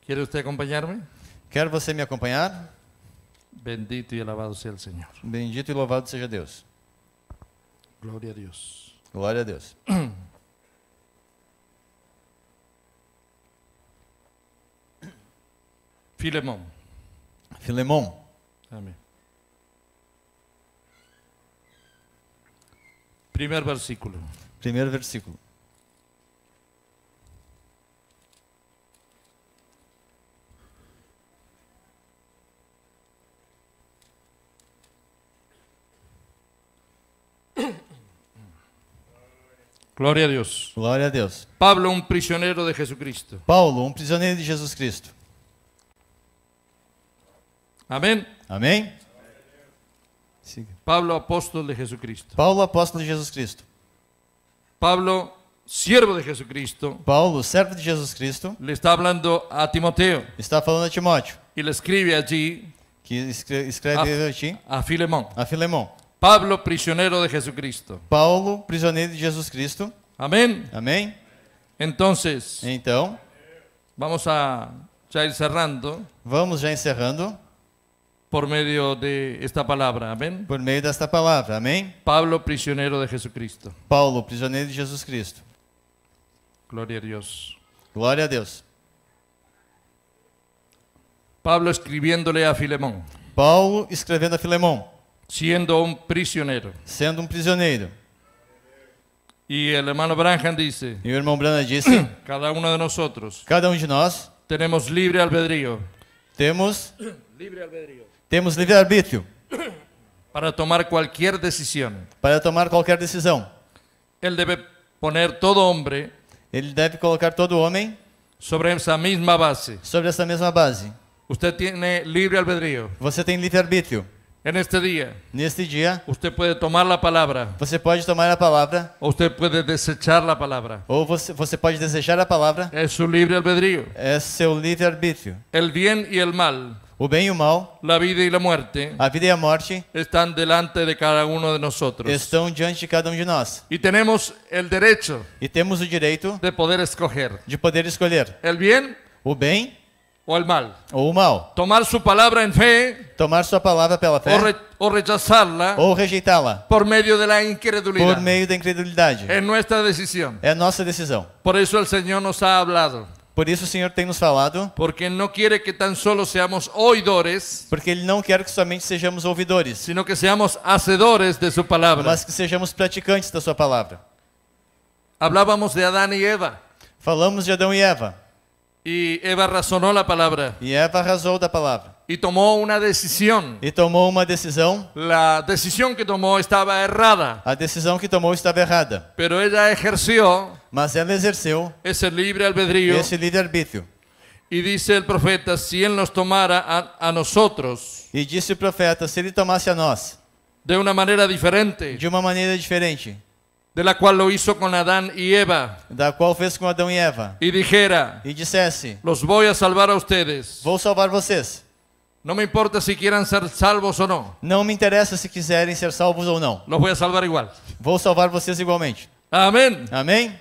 Quer você acompanhar-me? Quer você me acompanhar? Bendito e louvado seja o Senhor. Bendito e louvado seja Deus. Glória a Deus. Glória a Deus. Filemão. Filemão. Amém. Primeiro versículo. Primeiro versículo. Glória a Deus. Glória a Deus. Pablo, um prisioneiro de Jesus Cristo. Paulo, um prisioneiro de Jesus Cristo. Amém? Amém? Siga. Pablo, apóstolo de Jesus Cristo. Paulo, apóstolo de Jesus Cristo. Pablo, servo de Cristo. Paulo, servo de Jesus Cristo. Ele está falando a Timoteo. Está falando a Timóteo. Ele escreve aqui. Que escreve, escreve a, aqui. A Filemão. A Filemão. Pablo, prisioneiro de Jesus Cristo. Paulo, prisioneiro de Jesus Cristo. Amém? Amém? Então, então vamos a já encerrando. Vamos já encerrando. por medio de esta palabra. Amén. Por medio de esta palabra, amén. Pablo, prisionero de Jesucristo. Pablo prisionero de Jesucristo. Gloria a Dios. Gloria a Dios. Pablo escribiéndole a Filemón, Paulo escrevendo a Filemón, siendo un prisionero. Siendo un prisionero. Y el hermano Branham dice, Y el hermano Branham dice. cada uno de nosotros cada uno de nosotros tenemos libre albedrío, Tenemos. libre albedrío Temos livre-arbítrio para tomar qualquer decisão. Para tomar qualquer decisão. Ele deve poner todo homem. Ele deve colocar todo homem sobre essa mesma base. Sobre essa mesma base. Você tem livre albedrío. Você tem livre arbítrio. Neste dia. Neste dia. Você pode tomar a palavra. Você pode tomar a palavra. Ou você pode desechar a palavra. Ou você, você pode desejar a palavra. É seu livre albedrío. É seu livre arbítrio. El bem e el mal o bem e o mal, a vida e a morte, a vida e a morte, estão delante de cada um de nós, estão diante de cada um de nós. E temos o direito, e temos o direito de poder escolher, de poder escolher, o bem, o bem, ou o mal, ou o mal. Tomar sua palavra em fé, tomar sua palavra pela fé, ou, re, la ou rejeitá-la, por meio da incredulidade, por meio da incredulidade. É nossa decisão. É nossa decisão. Por isso o Senhor nos ha hablado. Por isso o Senhor tem nos falado. Porque ele não quer que tão solo sejamos oidores. Porque ele não quer que somente sejamos ouvidores. Sino que sejamos hacedores de sua palavra. Mas que sejamos praticantes da sua palavra. Hablávamos de Adão e Eva. Falamos de Adão e Eva. E Eva razonou a palavra. E Eva razou da palavra y tomó una decisión. E tomou uma decisão. La decisión que tomó estaba errada, A decisão que tomou estava errada, pero ella ejerció mas ela exerceu ese libre albedrío esse livre-arbítrio. y dice el profeta, si él nos tomara a, a nosotros E disse o profeta: se ele tomasse a nós de una manera diferente, de uma maneira diferente, de la cual lo hizo con Adán y Eva, da qual fez com Adão e Eva, y dijera, e dissesse: los voy a salvar a ustedes, vou salvar vocês, não me importa se querem ser salvos ou não. Não me interessa se quiserem ser salvos ou não. vou salvar igual. Vou salvar vocês igualmente. Amém. Amém.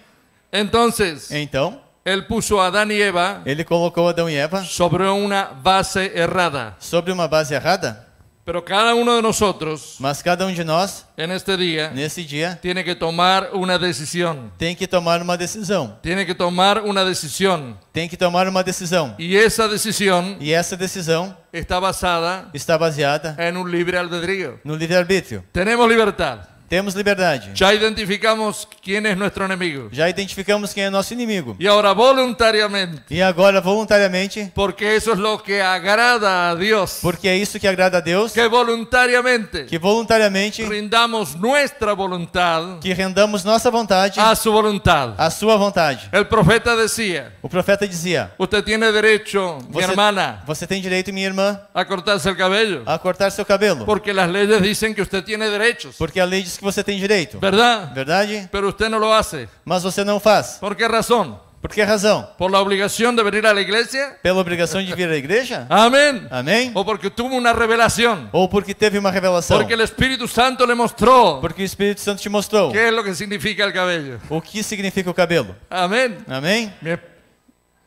Entonces, então, ele pôs Adão e Eva. Ele colocou Adão e Eva sobre uma base errada. Sobre uma base errada? Pero cada uno de nosotros, mas cada um de nós, este dia, nesse dia, tem que tomar uma decisão. Tem que tomar uma decisão. Tem que tomar uma decisão. Tem que tomar uma decisão. E essa decisão, e essa decisão está baseada, está baseada, em um livre albedrío. No livre arbítrio. Temos liberdade. Temos liberdade. Já identificamos quem é nosso inimigo. Já identificamos quem é nosso inimigo. E agora voluntariamente. E agora voluntariamente. Porque isso é o que agrada a Deus. Porque é isso que agrada a Deus. Que voluntariamente. Que voluntariamente. Rendamos nossa vontade. Que rendamos nossa vontade. A sua vontade. A sua vontade. O profeta dizia. O profeta dizia. Você tem direito, minha irmã. Você tem direito, minha irmã. A cortar seu cabelo. A cortar seu cabelo. Porque as leis dizem que você tem direitos. Porque a lei diz que você tem direito. Verdade? Verdade? Pero usted no lo hace. Mas você não faz. Por que razão? Por que razão? Por la obrigação de vir à igreja? Pela obrigação de vir à igreja? Amém. Amém. Ou porque tuvo uma revelação? Ou porque teve uma revelação? Porque o Espírito Santo lhe mostrou. Porque o Espírito Santo te mostrou. Que é o que significa o cabelo? O que significa o cabelo? Amém. Amém. Minha,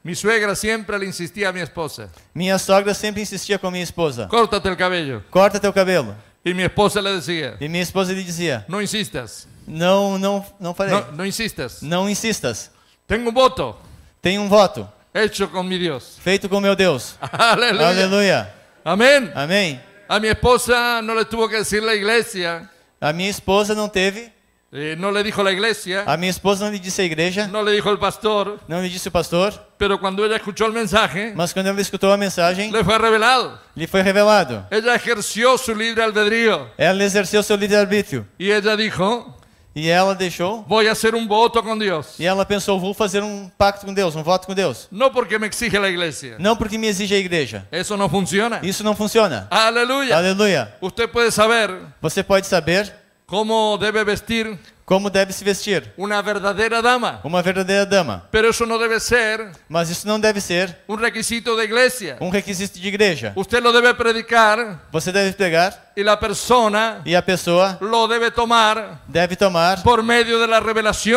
minha suegra sempre lhe insistia a minha esposa. Minha sogra sempre insistia com minha esposa. Corta teu cabelo. Corta teu cabelo. E minha esposa lhe dizia. E minha esposa lhe dizia. Não insistas. Não, não, não farei. Não, não insistas. Não insistas. Tenho um voto. Tenho um voto. Feito com meu Deus. Feito com meu Deus. Aleluia. Aleluia. Amém. Amém. A minha esposa não lhe teve que dizer na igreja. A minha esposa não teve eh, não lhe disse a igreja. A minha esposa não lhe disse a igreja. Não lhe disse o pastor. Não lhe disse o pastor. Pero cuando ella escuchó el mensaje, mas quando ela escutou a mensagem, le fue revelado. Lhe foi revelado. Ella ejerció su libre albedrío. Ela exerceu seu livre arbítrio. E ella dijo, e ela deixou. Vou fazer um voto com Deus. E ela pensou, vou fazer um pacto com Deus, um voto com Deus. Não porque me exige a igreja. Não porque me exige a igreja. Isso não funciona. Isso não funciona. Aleluia. Aleluia. Você pode saber. Você pode saber cómo debe vestir Como deve se vestir? Uma verdadeira dama. Uma verdadeira dama. Pero isso não deve ser. Mas isso não deve ser. Um requisito da igreja. Um requisito de igreja. Você lo deve predicar. Você deve pregar. E a pessoa. E a pessoa. Lo deve tomar. Deve tomar. Por meio da revelação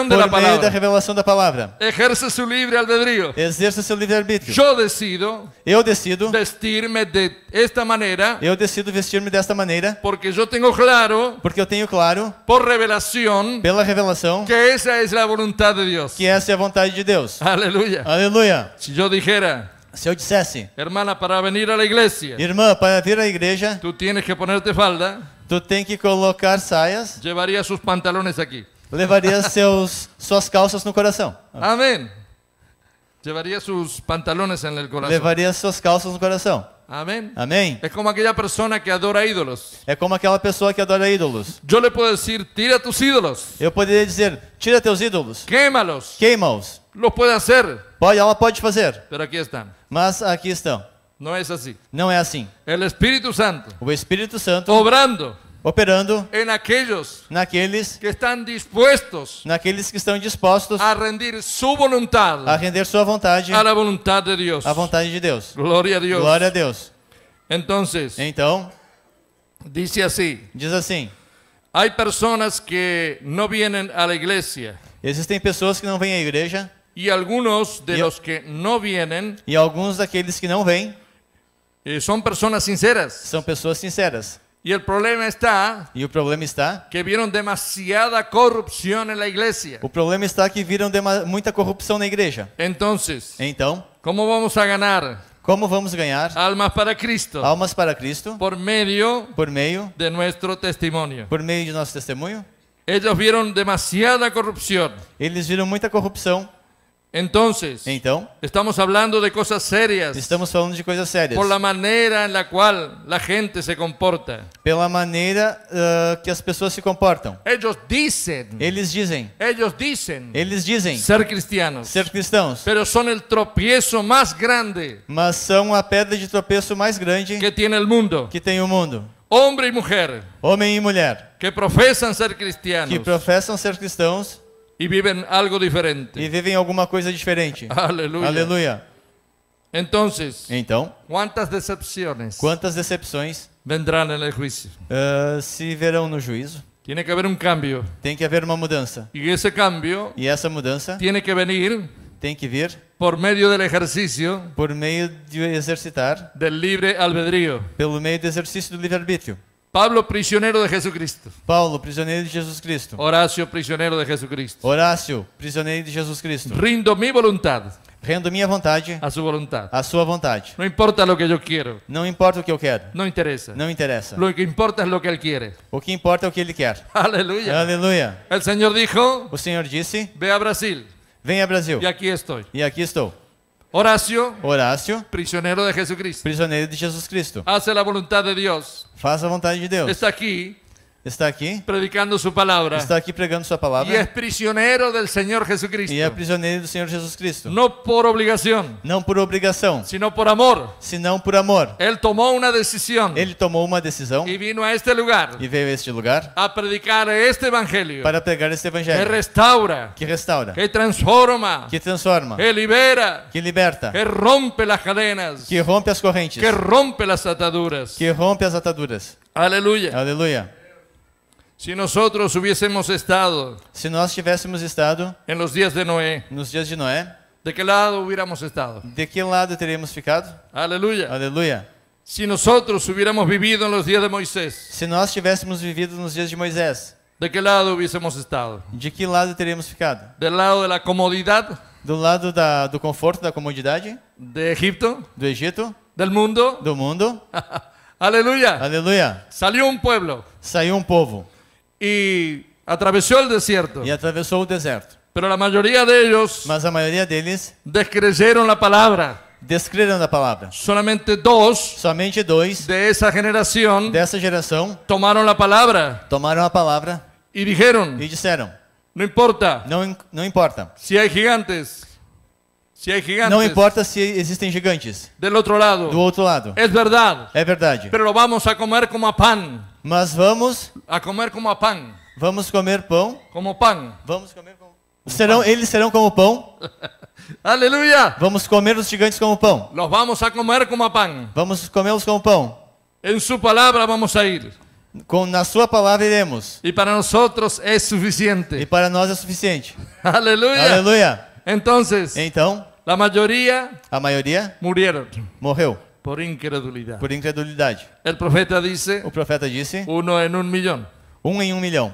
da palavra. Por meio da revelação da palavra. Exerce seu livre albedrío. Exerce seu livre arbítrio. Eu decido. Eu decido. Vestir-me de esta maneira. Eu decido vestir-me desta maneira. Porque eu tenho claro. Porque eu tenho claro. Por revelação pela revelação que essa é a vontade de Deus. Que essa é a vontade de Deus. Aleluia. Aleluia. Se eu dijera se eu dissesse, irmã, para vir à igreja, irmã, para vir à igreja, tu tens que ponerte falda, tu tem que colocar saias, levaria seus pantalones aqui, levaria seus suas calças no coração. Amém. Levaria seus pantalones no coração. Levaria suas calças no coração. Amém? Amém? É como aquela pessoa que adora ídolos. É como aquela pessoa que adora ídolos. Eu lhe posso dizer, tira tus ídolos. Eu poderia dizer, tira teus ídolos. Queima-los. Queima-os. Lo pode fazer. Pode, ela pode fazer. Pero aqui estão. Mas aqui estão. Não é assim. Não é assim. O Espírito Santo. O Espírito Santo. Obrando operando em aqueles naqueles que estão dispostos naqueles que estão dispostos a render sua vontade a render sua vontade à vontade de Deus à vontade de Deus glória a Deus glória a Deus então então diz assim diz assim há pessoas que não vêm à igreja existem pessoas que não vêm à igreja e alguns de e, los que não vêm e alguns daqueles que não vêm eh, são pessoas sinceras são pessoas sinceras Y el problema está e o problema está que viram demasiada corrupção na igreja. O problema está que viram muita corrupção na igreja. Entonces, então, como vamos a ganhar? Como vamos ganhar almas para Cristo? Almas para Cristo por meio por meio de nosso testemunho. Por meio de nosso testemunho? Eles viram demasiada corrupção. Eles viram muita corrupção. Entonces, então, estamos hablando de coisas sérias. Estamos falando de coisas sérias. Por la maneira la cual la gente se comporta. Pela maneira uh, que as pessoas se comportam. Ellos dizem. Eles dizem. Eles dizem. Eles dizem. Ser cristianos. Ser cristãos. Pero son el tropiezo más grande. Mas são a pedra de tropeço mais grande. Que tiene el mundo. Que tem o mundo. Hombre y mujer. Homem e mulher. Que profesan ser cristianos. Que professam ser cristãos e vivem algo diferente. E vivem alguma coisa diferente. Aleluia. Aleluia. Então. então, quantas decepções? Quantas decepções vendrão no juízo? Uh, eh, se verão no juízo. Tem que haver um cambio. Tem que haver uma mudança. E esse cambio E essa mudança Tem que venir tem que vir por meio do exercício por meio de exercitar del livre albedrío. Pelo meio do exercício do livre-arbítrio. Pablo, prisioneiro de Jesucristo. Paulo, prisioneiro de Jesus Cristo. Horácio, prisioneiro de Jesucristo. Horácio, prisioneiro de Jesus Cristo. Rindo minha vontade. Rendo minha vontade A sua vontade. A sua vontade. Não importa o que eu quero. Não importa o que eu quero. Não interessa. Não interessa. O que importa é o que ele quer. O que importa é o que ele quer. Aleluia. Aleluia. O Senhor dijo. O Senhor disse. Vem a Brasil. Vem a Brasil. E aqui estou. E aqui estou. Horacio, Horácio, prisionero de Jesucristo, Prisionero de Jesucristo. Cristo, hace la voluntad de Dios. Faça a vontade de Deus. Está aqui está aqui predicando sua palavra. Está aqui pregando sua palavra. E é prisioneiro do Senhor Jesus Cristo. E é prisioneiro do Senhor Jesus Cristo. Não por obrigação. Não por obrigação. Senão por amor. Senão por amor. Ele tomou uma decisão. Ele tomou uma decisão. E vino a este lugar. E veio a este lugar. A predicar este evangelho. Para pregar este evangelho. Que restaura. Que restaura. Que transforma. Que transforma. Que libera. Que liberta. Que rompe as cadenas. Que rompe as correntes. Que rompe as ataduras. Que rompe as ataduras. Aleluia. Aleluia. Si nosotros hubiésemos estado se nós tivéssemos estado em los dias de Noé, nos dias de Noé, de que lado hubiéramos estado? de que lado teríamos ficado? Aleluia. Aleluia. Si nosotros hubiéramos vivido nos dias de Moisés, Se nós tivéssemos vivido nos dias de Moisés, ¿de que lado hubiésemos estado? de que lado teríamos ficado? Do lado da comodidade? Do lado da, do conforto, da comodidade, de Egipto? do Egito, Do mundo? do mundo? Aleluia. Aleluia. Salió un pueblo Saiu um povo y atravesó el desierto. Y atravesó el desierto. Pero la mayoría de ellos la mayoría de ellos. descreyeron la palabra. Descreyeron la palabra. Solamente dos. Solamente dos. De esa generación. De esa generación. Tomaron la palabra. Tomaron la palabra. Y dijeron. Y e dijeron. No importa. No no importa. Si hay gigantes. Si hay gigantes. No importa si existen gigantes. Del otro lado. Del otro lado. Es verdad. Es verdad. Pero lo vamos a comer como a pan. Mas vamos a comer como a pão. Vamos comer pão. Como pão. Vamos comer como Serão, pão. eles serão como pão. Aleluia. Vamos comer os gigantes como pão. Nós vamos a comer como a pão. Vamos comê-los como pão. Em sua palavra vamos sair. Com, na sua palavra iremos. E para nós outros é suficiente. E para nós é suficiente. Aleluia. Aleluia. Entonces, então, a maioria, a maioria morreram. Morreu. Por incredulidad. Por incredulidade. El profeta disse. o profeta disse, uno en un millón. Um em um milhão.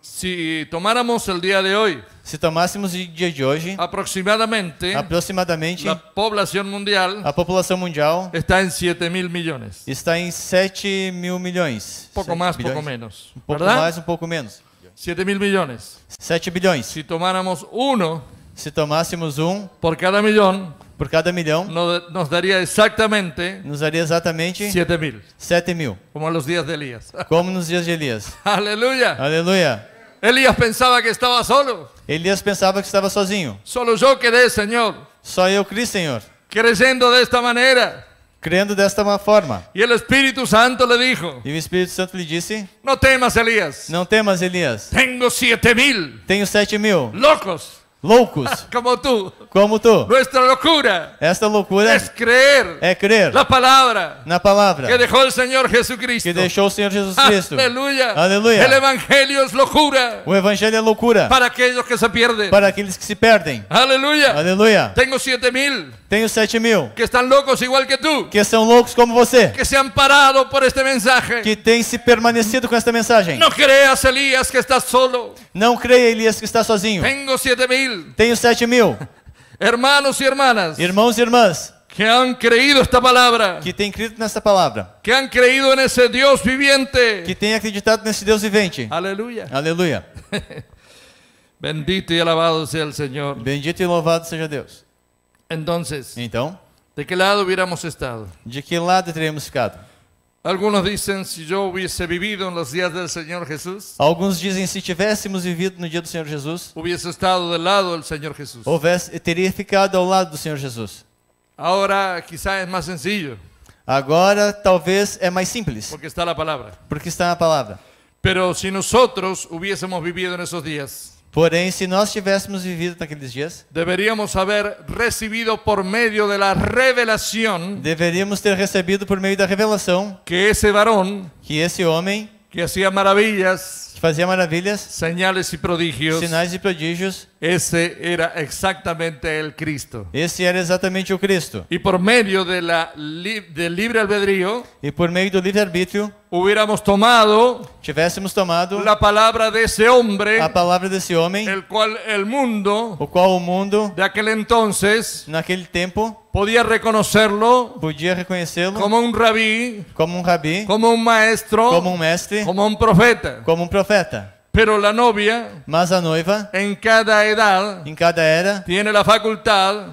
Se tomáramos o dia de hoje, se tomássemos o dia de hoje, aproximadamente, aproximadamente, a população mundial, a população mundial está em 7 mil milhões. Está em 7 mil milhões. Pouco mais, bilhões. pouco menos. Um pouco verdade? mais, um pouco menos. 7 mil milhões. 7 bilhões. Se tomáramos um, se tomássemos um por cada milhão, por cada milhão. Nos daria exatamente. Nos daria exatamente. Sete mil. Sete mil. Como nos dias de Elias. Como nos dias de Elias. Aleluia. Aleluia. Elias pensava que estava solo. Elias pensava que estava sozinho. Solo eu querer, Senhor. Só eu criei, Senhor. Crescendo desta maneira. Crendo desta forma. E o Espírito Santo lhe disse. E o Espírito Santo lhe disse. Não temas, Elias. Não temas, Elias. Tenho sete mil. Tenho sete mil. Loucos loucos. Ah, como tu. Como tu. Nuestra loucura. Esta loucura é crer. É crer. Na palavra. Na palavra. Que deixou o Senhor Jesus Cristo. Que deixou o Senhor Jesus Cristo. Aleluia. Aleluia. O evangelho é loucura. O evangelho é loucura. Para aqueles que se perdem. Para aqueles que se perdem. Aleluia. Aleluia. Tenho sete mil. Tenho sete mil. Que estão loucos igual que tu. Que são loucos como você. Que se han parado por este mensagem. Que têm se permanecido com esta mensagem. Não creias Elias que está solo. Não creia Elias que está sozinho. Tenho sete mil. Tenho sete mil. Hermanos e irmãs. Irmãos e irmãs. Que han creído esta palavra. Que têm crido nesta palavra. Que han creído nesse Deus vivente. Que têm acreditado nesse Deus vivente. Aleluia. Aleluia. Bendito e alabado seja o Senhor. Bendito e louvado seja Deus. Entonces, então, ¿de que lado hubiéramos estado? De que lado teríamos ficado? Alguns dizem se eu hubiese vivido nos dias do Senhor Jesus. Alguns dizem se tivéssemos vivido no dia do Senhor Jesus. Hubiese estado do lado do Senhor Jesus. Houvesse, teria ficado ao lado do Senhor Jesus. Agora, quizá é mais sencillo. Agora, talvez é mais simples. Porque está na palavra. Porque está a palavra. Pero se nós hubiésemos vivido nesses dias. Porém, se nós tivéssemos vivido naqueles dias, deveríamos haber recebido por meio da revelação, deveríamos ter recebido por meio da revelação que esse varão, que esse homem, que fazia maravilhas, Fazia maravillas Señales y prodigios. Sinais e Ese era exactamente el Cristo. ese era exactamente el Cristo. Y por medio de la del libre albedrío. E por meio do livre Hubiéramos tomado. Tivéssemos tomado. La palabra de ese hombre. palabra de ese hombre El cual el mundo. O qual mundo. De aquel entonces. aquel tiempo Podía reconocerlo. Podia reconhecê Como un rabí. Como un rabí. Como un maestro. Como un mestre. Como un profeta. Como un profeta profeta. Pero la novia, mas a noiva, em cada idade, em cada era, tem a faculdade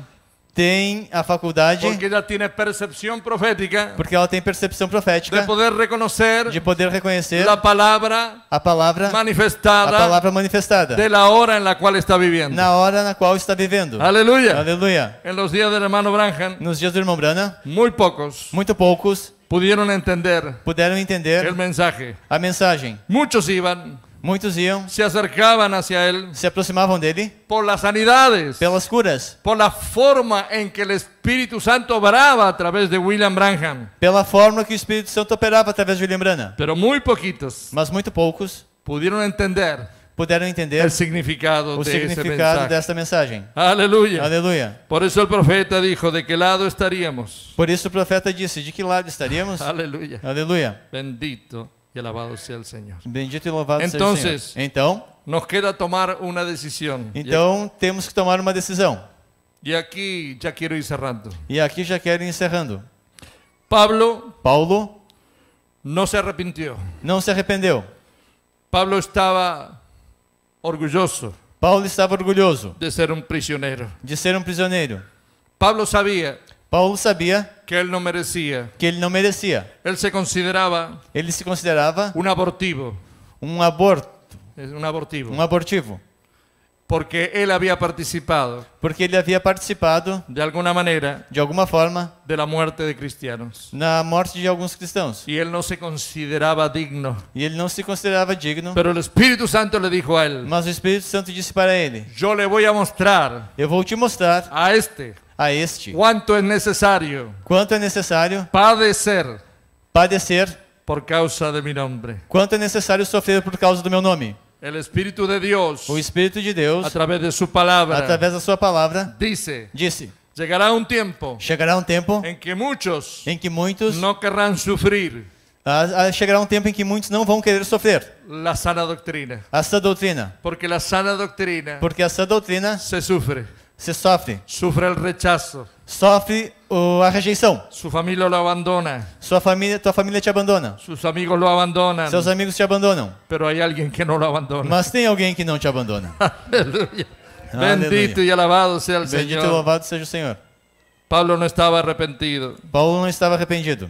tem a faculdade porque ela tem percepção profética porque ela tem percepção profética de poder reconhecer de poder reconhecer a palavra a palavra manifestada a palavra manifestada da la hora na qual está vivendo na hora na qual está vivendo aleluia aleluia em los dias do irmão Branham nos dias do irmão Branham muito poucos muito poucos pudieron entender pudieron entender el mensaje. a mensagem. Muchos iban, muchos iam, se acercaban hacia él se aproximavam dele por las sanidades, pelas curas, por la forma en que el Espíritu Santo obraba a través de William Branham. pela forma que o Espírito Santo operava através de William Branham. Pero muy poquitos mas muito poucos pudieron entender puderam entender el significado o de significado desta mensagem. Aleluia. Aleluia. Por isso o profeta disse de que lado estaríamos. Por isso o profeta disse de que lado estaríamos. Aleluia. Aleluia. Bendito e alabado seja o Senhor. Bendito e louvado Entonces, seja o Senhor. Então, nos queda tomar uma decisão. Então temos que tomar uma decisão. E aqui já quero ir cerrando. E aqui já quero ir encerrando. Pablo, Paulo não se arrependeu. Não se arrependeu. Pablo estava orgulhoso. Paulo estava orgulhoso de ser um prisioneiro. De ser um prisioneiro. Pablo sabia Paulo sabia que ele não merecia. Que ele não merecia. Ele se considerava Ele se considerava um abortivo. Um aborto. Um abortivo. Um abortivo. Porque ele havia participado. Porque ele havia participado. De alguma maneira. De alguma forma. Da morte de cristianos. Na morte de alguns cristãos. E ele não se considerava digno. E ele não se considerava digno. Pero o Espírito Santo lhe disse a ele. Mas o Espírito Santo disse para ele. Eu lhe vou mostrar. Eu vou te mostrar. A este. A este. Quanto é necessário. Quanto é necessário. Padecer. Padecer. Por causa de meu nome. Quanto é necessário sofrer por causa do meu nome. Espírito de Deus, o Espírito de Deus, através de sua palavra, através da sua palavra, disse, disse chegará um tempo, chegará um tempo, em que muitos, em que muitos, não querrão sofrer. Chegará um tempo em que muitos não vão querer sofrer. sana A sã doutrina. Porque sana Porque a sã doutrina se sofre. Se sofre. Sofre o rechazo sofre a rejeição. Sua família o abandona. Sua família, tua família te abandona. Seus amigos o abandonam. Seus amigos te abandonam. Pero hay alguien que no lo abandona. Mas tem alguém que não te abandona. Aleluia. Bendito e alabado seja o Senhor. Bendito e louvado seja o Senhor. Paulo não estava arrependido. Paulo não estava arrependido.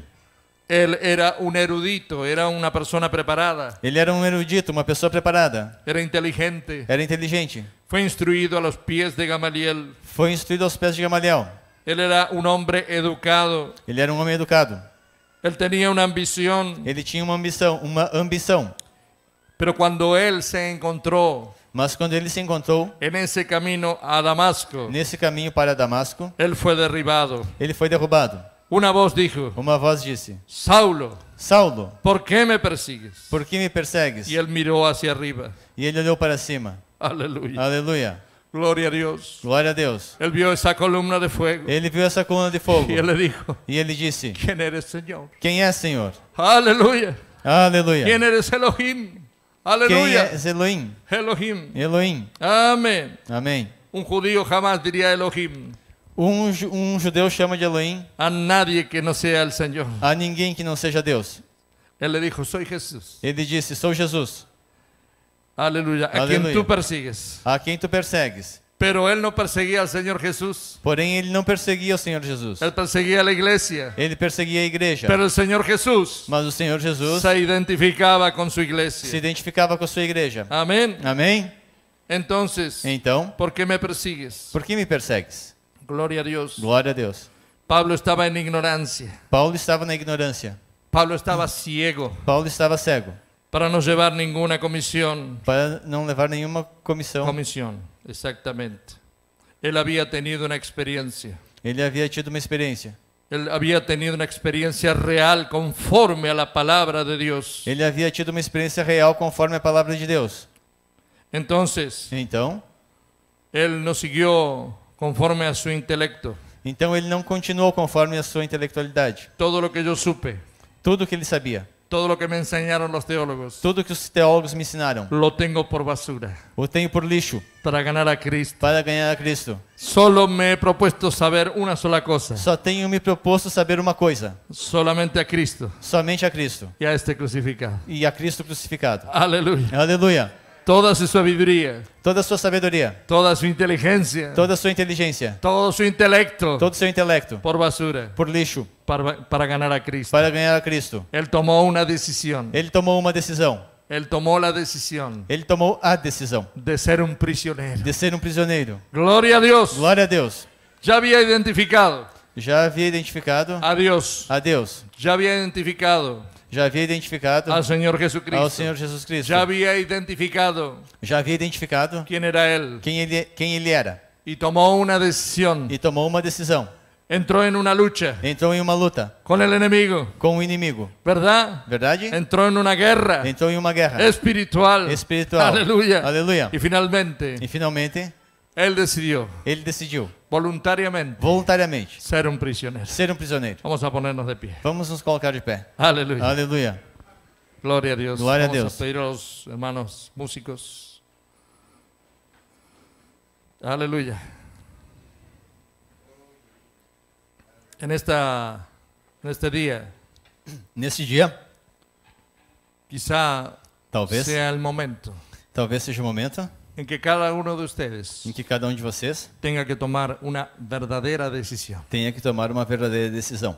Ele era um erudito, era uma pessoa preparada. Ele era um erudito, uma pessoa preparada. Era inteligente. Era inteligente. Foi instruído aos pés de Gamaliel. Foi instruído aos pés de Gamaliel. Ele era um homem educado. Ele era um homem educado. Ele tinha uma ambição. Ele tinha uma ambição, uma ambição. Pero quando ele se encontrou, mas quando ele se encontrou nesse caminho a Damasco, nesse caminho para Damasco, ele foi derribado. Ele foi derrubado. Uma voz dijo, uma voz disse: Saulo, Saulo, por que me persigues? Por que me persegues? E ele mirou hacia arriba. E ele olhou para cima. Aleluia. Aleluia glória a Deus Glória a Deus. ele viu essa coluna de fogo Ele viu essa coluna de fogo. E ele dijo. E ele disse. quem é Senhor Quem é, Senhor? Aleluia. Aleluia. quem é Elohim? Aleluia. Quem é Elohim? Elohim. Elohim. Amém. Amém. Um judeu jamais diria Elohim. Um, um judeu chama de Elohim. A nadie que não seja o Senhor. A ninguém que não seja Deus. Ele disse, sou Jesus. Ele disse, sou Jesus. Aleluia. A quem tu persigues. A quem tu persegues. Pero él no perseguía al Señor Jesús. Porém, ele não perseguia o Senhor Jesus. Él perseguía a la iglesia. Ele perseguia a igreja. Pero el Señor Jesús Mas o Senhor Jesus se identificaba con su iglesia. se identificava com a sua igreja. Amém. Amém? Entonces, Então, ¿por qué me persigues? por que me persegues? Glória a Deus. Glória a Deus. Pablo estaba en ignorancia. Paulo estava na ignorância. Pablo estaba ciego. Paulo estava cego. Para não levar nenhuma comissão. Para não levar nenhuma comissão. Comissão, exatamente. Ele havia tenido uma experiência. Ele havia tido uma experiência. Ele havia tenido uma experiência real conforme à palavra de Deus. Ele havia tido uma experiência real conforme à palavra de Deus. Então? então, ele não seguiu conforme a seu intelecto. Então ele não continuou conforme a sua intelectualidade. Todo o que eu supe. Tudo o que ele sabia. Todo lo que me enseñaron los teólogos. Tudo que os teólogos me ensinaram. Lo tengo por basura. O tenho por lixo. Para ganhar a Cristo. Para ganhar a Cristo. Solo me he propuesto saber una sola cosa. Só tenho me proposto saber uma coisa. Solamente a Cristo. Somente a Cristo. E a este crucificado. E a Cristo crucificado. Aleluia. Aleluia. Toda sua sabiduría. Toda sua sabedoria, Toda sua inteligência, Toda sua inteligência, Todo seu intelecto. Todo seu intelecto. Por basura. Por lixo. Para, para ganar a Cristo. Para ganhar a Cristo. Ele tomou uma decisão, ele tomou uma decisão, Ele tomou a decisão. Ele tomou a decisão de ser um prisioneiro. De ser um prisioneiro. Glória a Deus. Glória a Deus. Já havia identificado. Já havia identificado. A Deus. A Deus. Já havia identificado já havia identificado ao Senhor Jesucristo. Ao Senhor Jesus Cristo. Já havia identificado. Já havia identificado quem era ele. Quem ele, quem ele era. E tomou uma decisão. E tomou uma decisão. Entrou em uma luta. Entrou em uma luta. Com o inimigo. Com o inimigo. Verdade? Verdade? Entrou em uma guerra. Entrou em uma guerra. Espiritual. Espiritual. Aleluia. Aleluia. E finalmente. E finalmente. Ele decidiu. Ele decidiu. Voluntariamente. Voluntariamente. Ser um prisioneiro. Ser um prisioneiro. Vamos a ponernos de pé. Vamos nos colocar de pé. Aleluia. Aleluia. Glória a Deus. Glória Vamos a Deus. Vamos pedir aos hermanos músicos. Aleluia. En esta, neste dia. Neste dia. Quizá. Talvez. Seja o momento. Talvez seja o momento em que cada um de vocês em que cada um de vocês tenha que tomar uma verdadeira decisão. Tenha que tomar uma verdadeira decisão.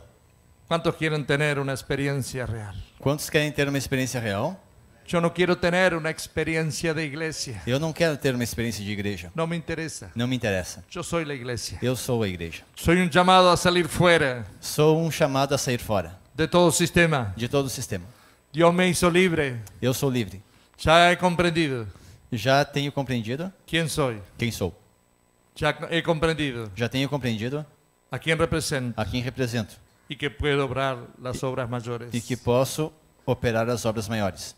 Quantos querem ter uma experiência real? Quantos querem ter uma experiência real? Eu não quero ter uma experiência de igreja. Eu não quero ter uma experiência de igreja. Não me interessa. Não me interessa. Eu sou a igreja. Eu sou a igreja. Sou um chamado a sair fora. Sou um chamado a sair fora. De todo o sistema. De todo o sistema. Deus me hizo livre. Eu sou livre. Já é compreendido. Já tenho compreendido. Quem sou? Quem sou? Já he compreendido. Já tenho compreendido. A quem represento. A quem represento. E que puedo obrar as obras maiores. E que posso operar as obras maiores.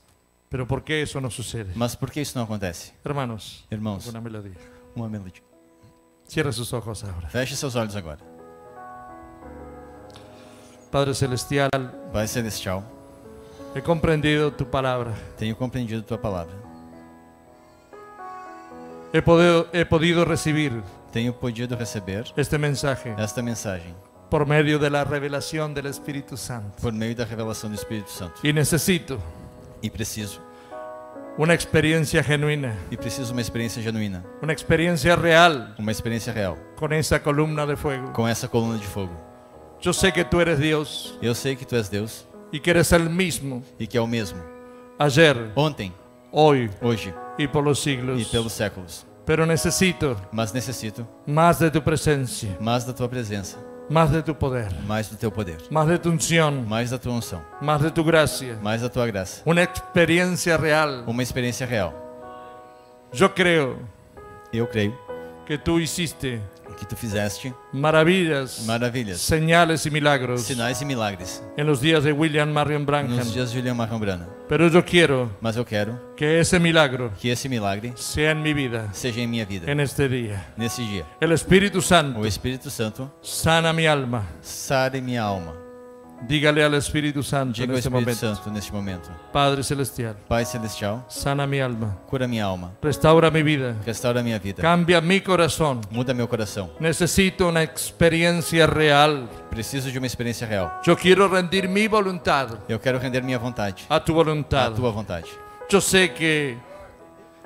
Pero por que isso não sucede? Mas por que isso não acontece? Hermanos. Irmãos. Uma melodia. Uma melodia. Cierra seus olhos agora. Feche seus olhos agora. Padre celestial. Pai celestial. He compreendido tua palavra. Tenho compreendido tua palavra he podido, he podido recibir tenho podido receber este mensaje esta mensagem por meio da revelação do Espírito Santo. Por meio da revelação do Espírito Santo. E necessito e preciso uma experiência genuína. E preciso uma experiência genuína. Uma experiência real. Uma experiência real. Com essa coluna de fogo. Com essa coluna de fogo. Eu sei que tu eres Deus. Eu sei que tu és Deus. E que eres o mesmo. E que é o mesmo. Ayer. Ontem. Hoje. Hoje e pelos siglos. E pelos séculos. Pero necesito. Mas necessito. Mais de tua presença. Mais da tua presença. Mais de tu poder. Mais do teu poder. Mais de tu unção. Mais da tua unção. Mais de tu graça. Mais da tua graça. Uma experiência real. Uma experiência real. Eu creio. Eu creio. Que tu hiciste que tu fizeste maravilhas, maravilhas, sinais e milagres, sinais e milagres, em nos dias de William Marion Branham, nos dias de William Marion Branham. Pero eu quero, mas eu quero que esse milagro, que esse milagre, seja em minha vida, seja em minha vida, neste dia, nesse dia. O Espírito Santo, o Espírito Santo, sana minha alma, sare minha alma Dígale ao Espírito Santo Diga neste Espírito momento. Santo neste momento. Padre Celestial. Pai Celestial. Sana minha alma. Cura minha alma. Restaura minha vida. Restaura minha vida. Cambia meu coração. Muda meu coração. Necessito uma experiência real. Preciso de uma experiência real. Eu quero render minha vontade. Eu quero render minha vontade. A tua vontade. A tua vontade. Eu sei que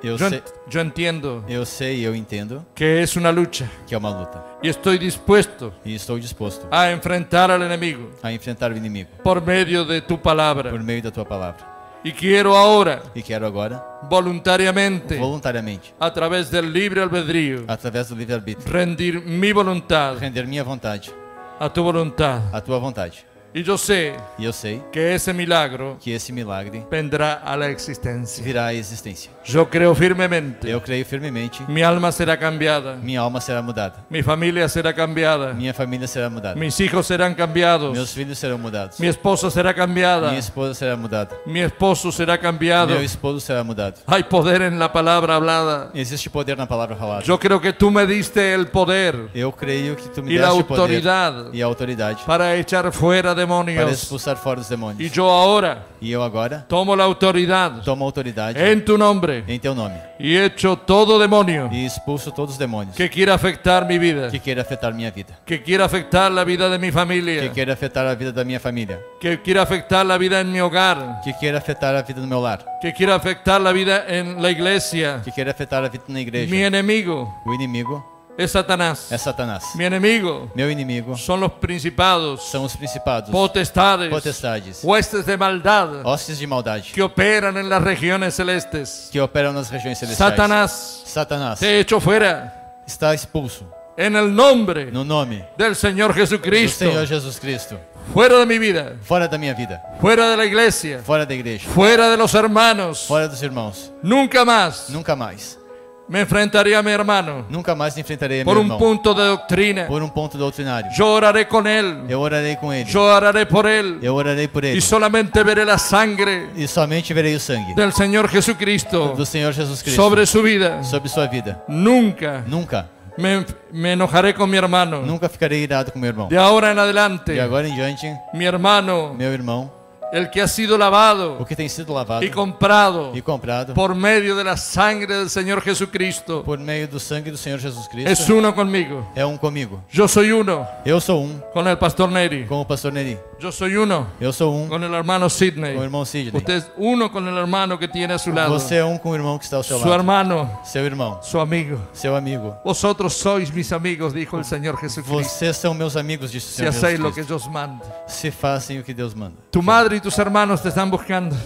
eu, sei, yo, Eu sei, eu entendo. Que é uma luta. Que é uma luta. E estou disposto. E estou disposto. A enfrentar inimigo. A enfrentar o inimigo. Por meio de tua palavra. Por meio da tua palavra. E quero agora. E quero agora. Voluntariamente. Voluntariamente. Através do livre albedrío. Através do livre arbítrio. Render minha vontade. Render minha vontade. A tua vontade. A tua vontade. E eu sei. E eu sei. Que esse milagro. Que esse milagre. Vendrá à existência. Virá à existência. Yo creo firmemente. Yo creí firmemente. Mi alma será cambiada. Mi alma será mudada. Mi familia será cambiada. Mi familia será mudada. Mis hijos serán cambiados. Mis filhos serão mudados. Mi esposa será cambiada. mi esposa será mudada. Mi esposo será cambiado. mi esposo será mudado. Hay poder en la palabra hablada. Existe poder na palavra falada. Yo creo que tú me diste el poder. Eu creio que tu me y la autoridad e autoridade para echar fuera demonios. Para expulsar fora os demônios. Y yo ahora. E eu agora. Tomo la autoridad. Tomo autoridad autoridade. En tu nombre nombre. Em teu nome. E hecho todo demonio. E expulso todos os demônios. Que quiera afectar mi vida. Que quiera afetar mi vida. Que quiera afectar la vida de mi familia. Que quiera afectar la vida de mi familia. Que quiera afectar la vida en mi hogar. Que quiera afectar la vida en meu lar. Que quiera afectar la vida en la iglesia. Que quiera afectar a vida na igreja. Mi enemigo. O inimigo es Satanás. Es Satanás. mi enemigo Mi enemigo. Son los principados. son los principados. Potestades. Potestades. Huestes de maldad Hostes de maldad. Que operan en las regiones celestes. Que operan en las regiones celestes. Satanás. Satanás. Te hecho fuera. Está expulso. En el nombre. No nome. Del señor Jesucristo. Do Fuera de mi vida. Fuera de mi vida. Fuera de la iglesia. Fuera de iglesia. Fuera de los hermanos. Fuera de los hermanos. Nunca más. Nunca más. Me enfrentaria a meu irmão. Nunca mais enfrentarei meu irmão. Por um ponto da doutrina. Por um ponto doutrinário. Eu orarei com ele. Eu orarei com ele. Eu orarei por ele. Eu orarei por ele. E somente verei a sangue. E somente verei o sangue. Do Senhor Jesus Cristo. Do Senhor Jesus Cristo. Sobre sua vida. Sobre sua vida. Nunca. Nunca. Me, me, enojaré con mi hermano. Nunca ficarei irado com meu irmão. De agora em adelante. De agora em diante. Meu irmão. Meu irmão el que ha sido lavado o que tem sido lavado e comprado e comprado por meio da sangue do Senhor Jesus Cristo por meio do sangue do Senhor Jesus Cristo é um comigo é um comigo eu sou um eu sou um com o pastor Neri com o pastor Neri Yo soy uno. Yo soy uno. Con el hermano Sidney. Con el hermano Sidney. Usted uno con el hermano que tiene a su lado. Você é um com o irmão que está ao Su lado. hermano, Seu hermano. su amigo. seu amigo. Vosotros sois mis amigos, dijo el Señor Jesucristo, Vocês são meus amigos, disse o si hacéis lo que Dios manda. Si hacen Se que Dios manda. Tu madre y tus hermanos te están buscando.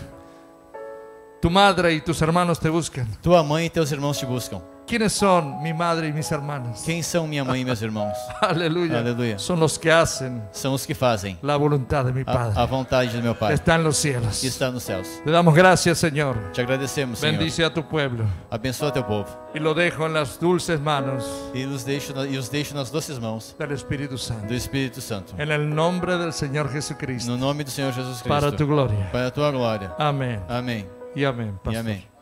Tu madre y tus hermanos te buscan. Tu mãe y teus hermanos te buscan. Quem são minha madre e mis hermanas? Quem são minha mãe e meus irmãos? Aleluia. Aleluia. São os que fazem. São os que fazem A vontade de meu pai. a, vontade do meu Pai, Está nos céus. cielos. está nos céus. Te damos graças, Senhor. Te agradecemos, Senhor. Bendice a tu pueblo Abençoa teu povo E lo deixo nas las dulces manos e os deixo, e os deixo nas doces mãos Do Espírito Santo. do Espírito Santo. En nome do Senhor Jesus Cristo. No nome do Senhor Jesus Cristo. Para a tua glória. Para a tua glória. Amém. Amém. E amém, pastor. E amém.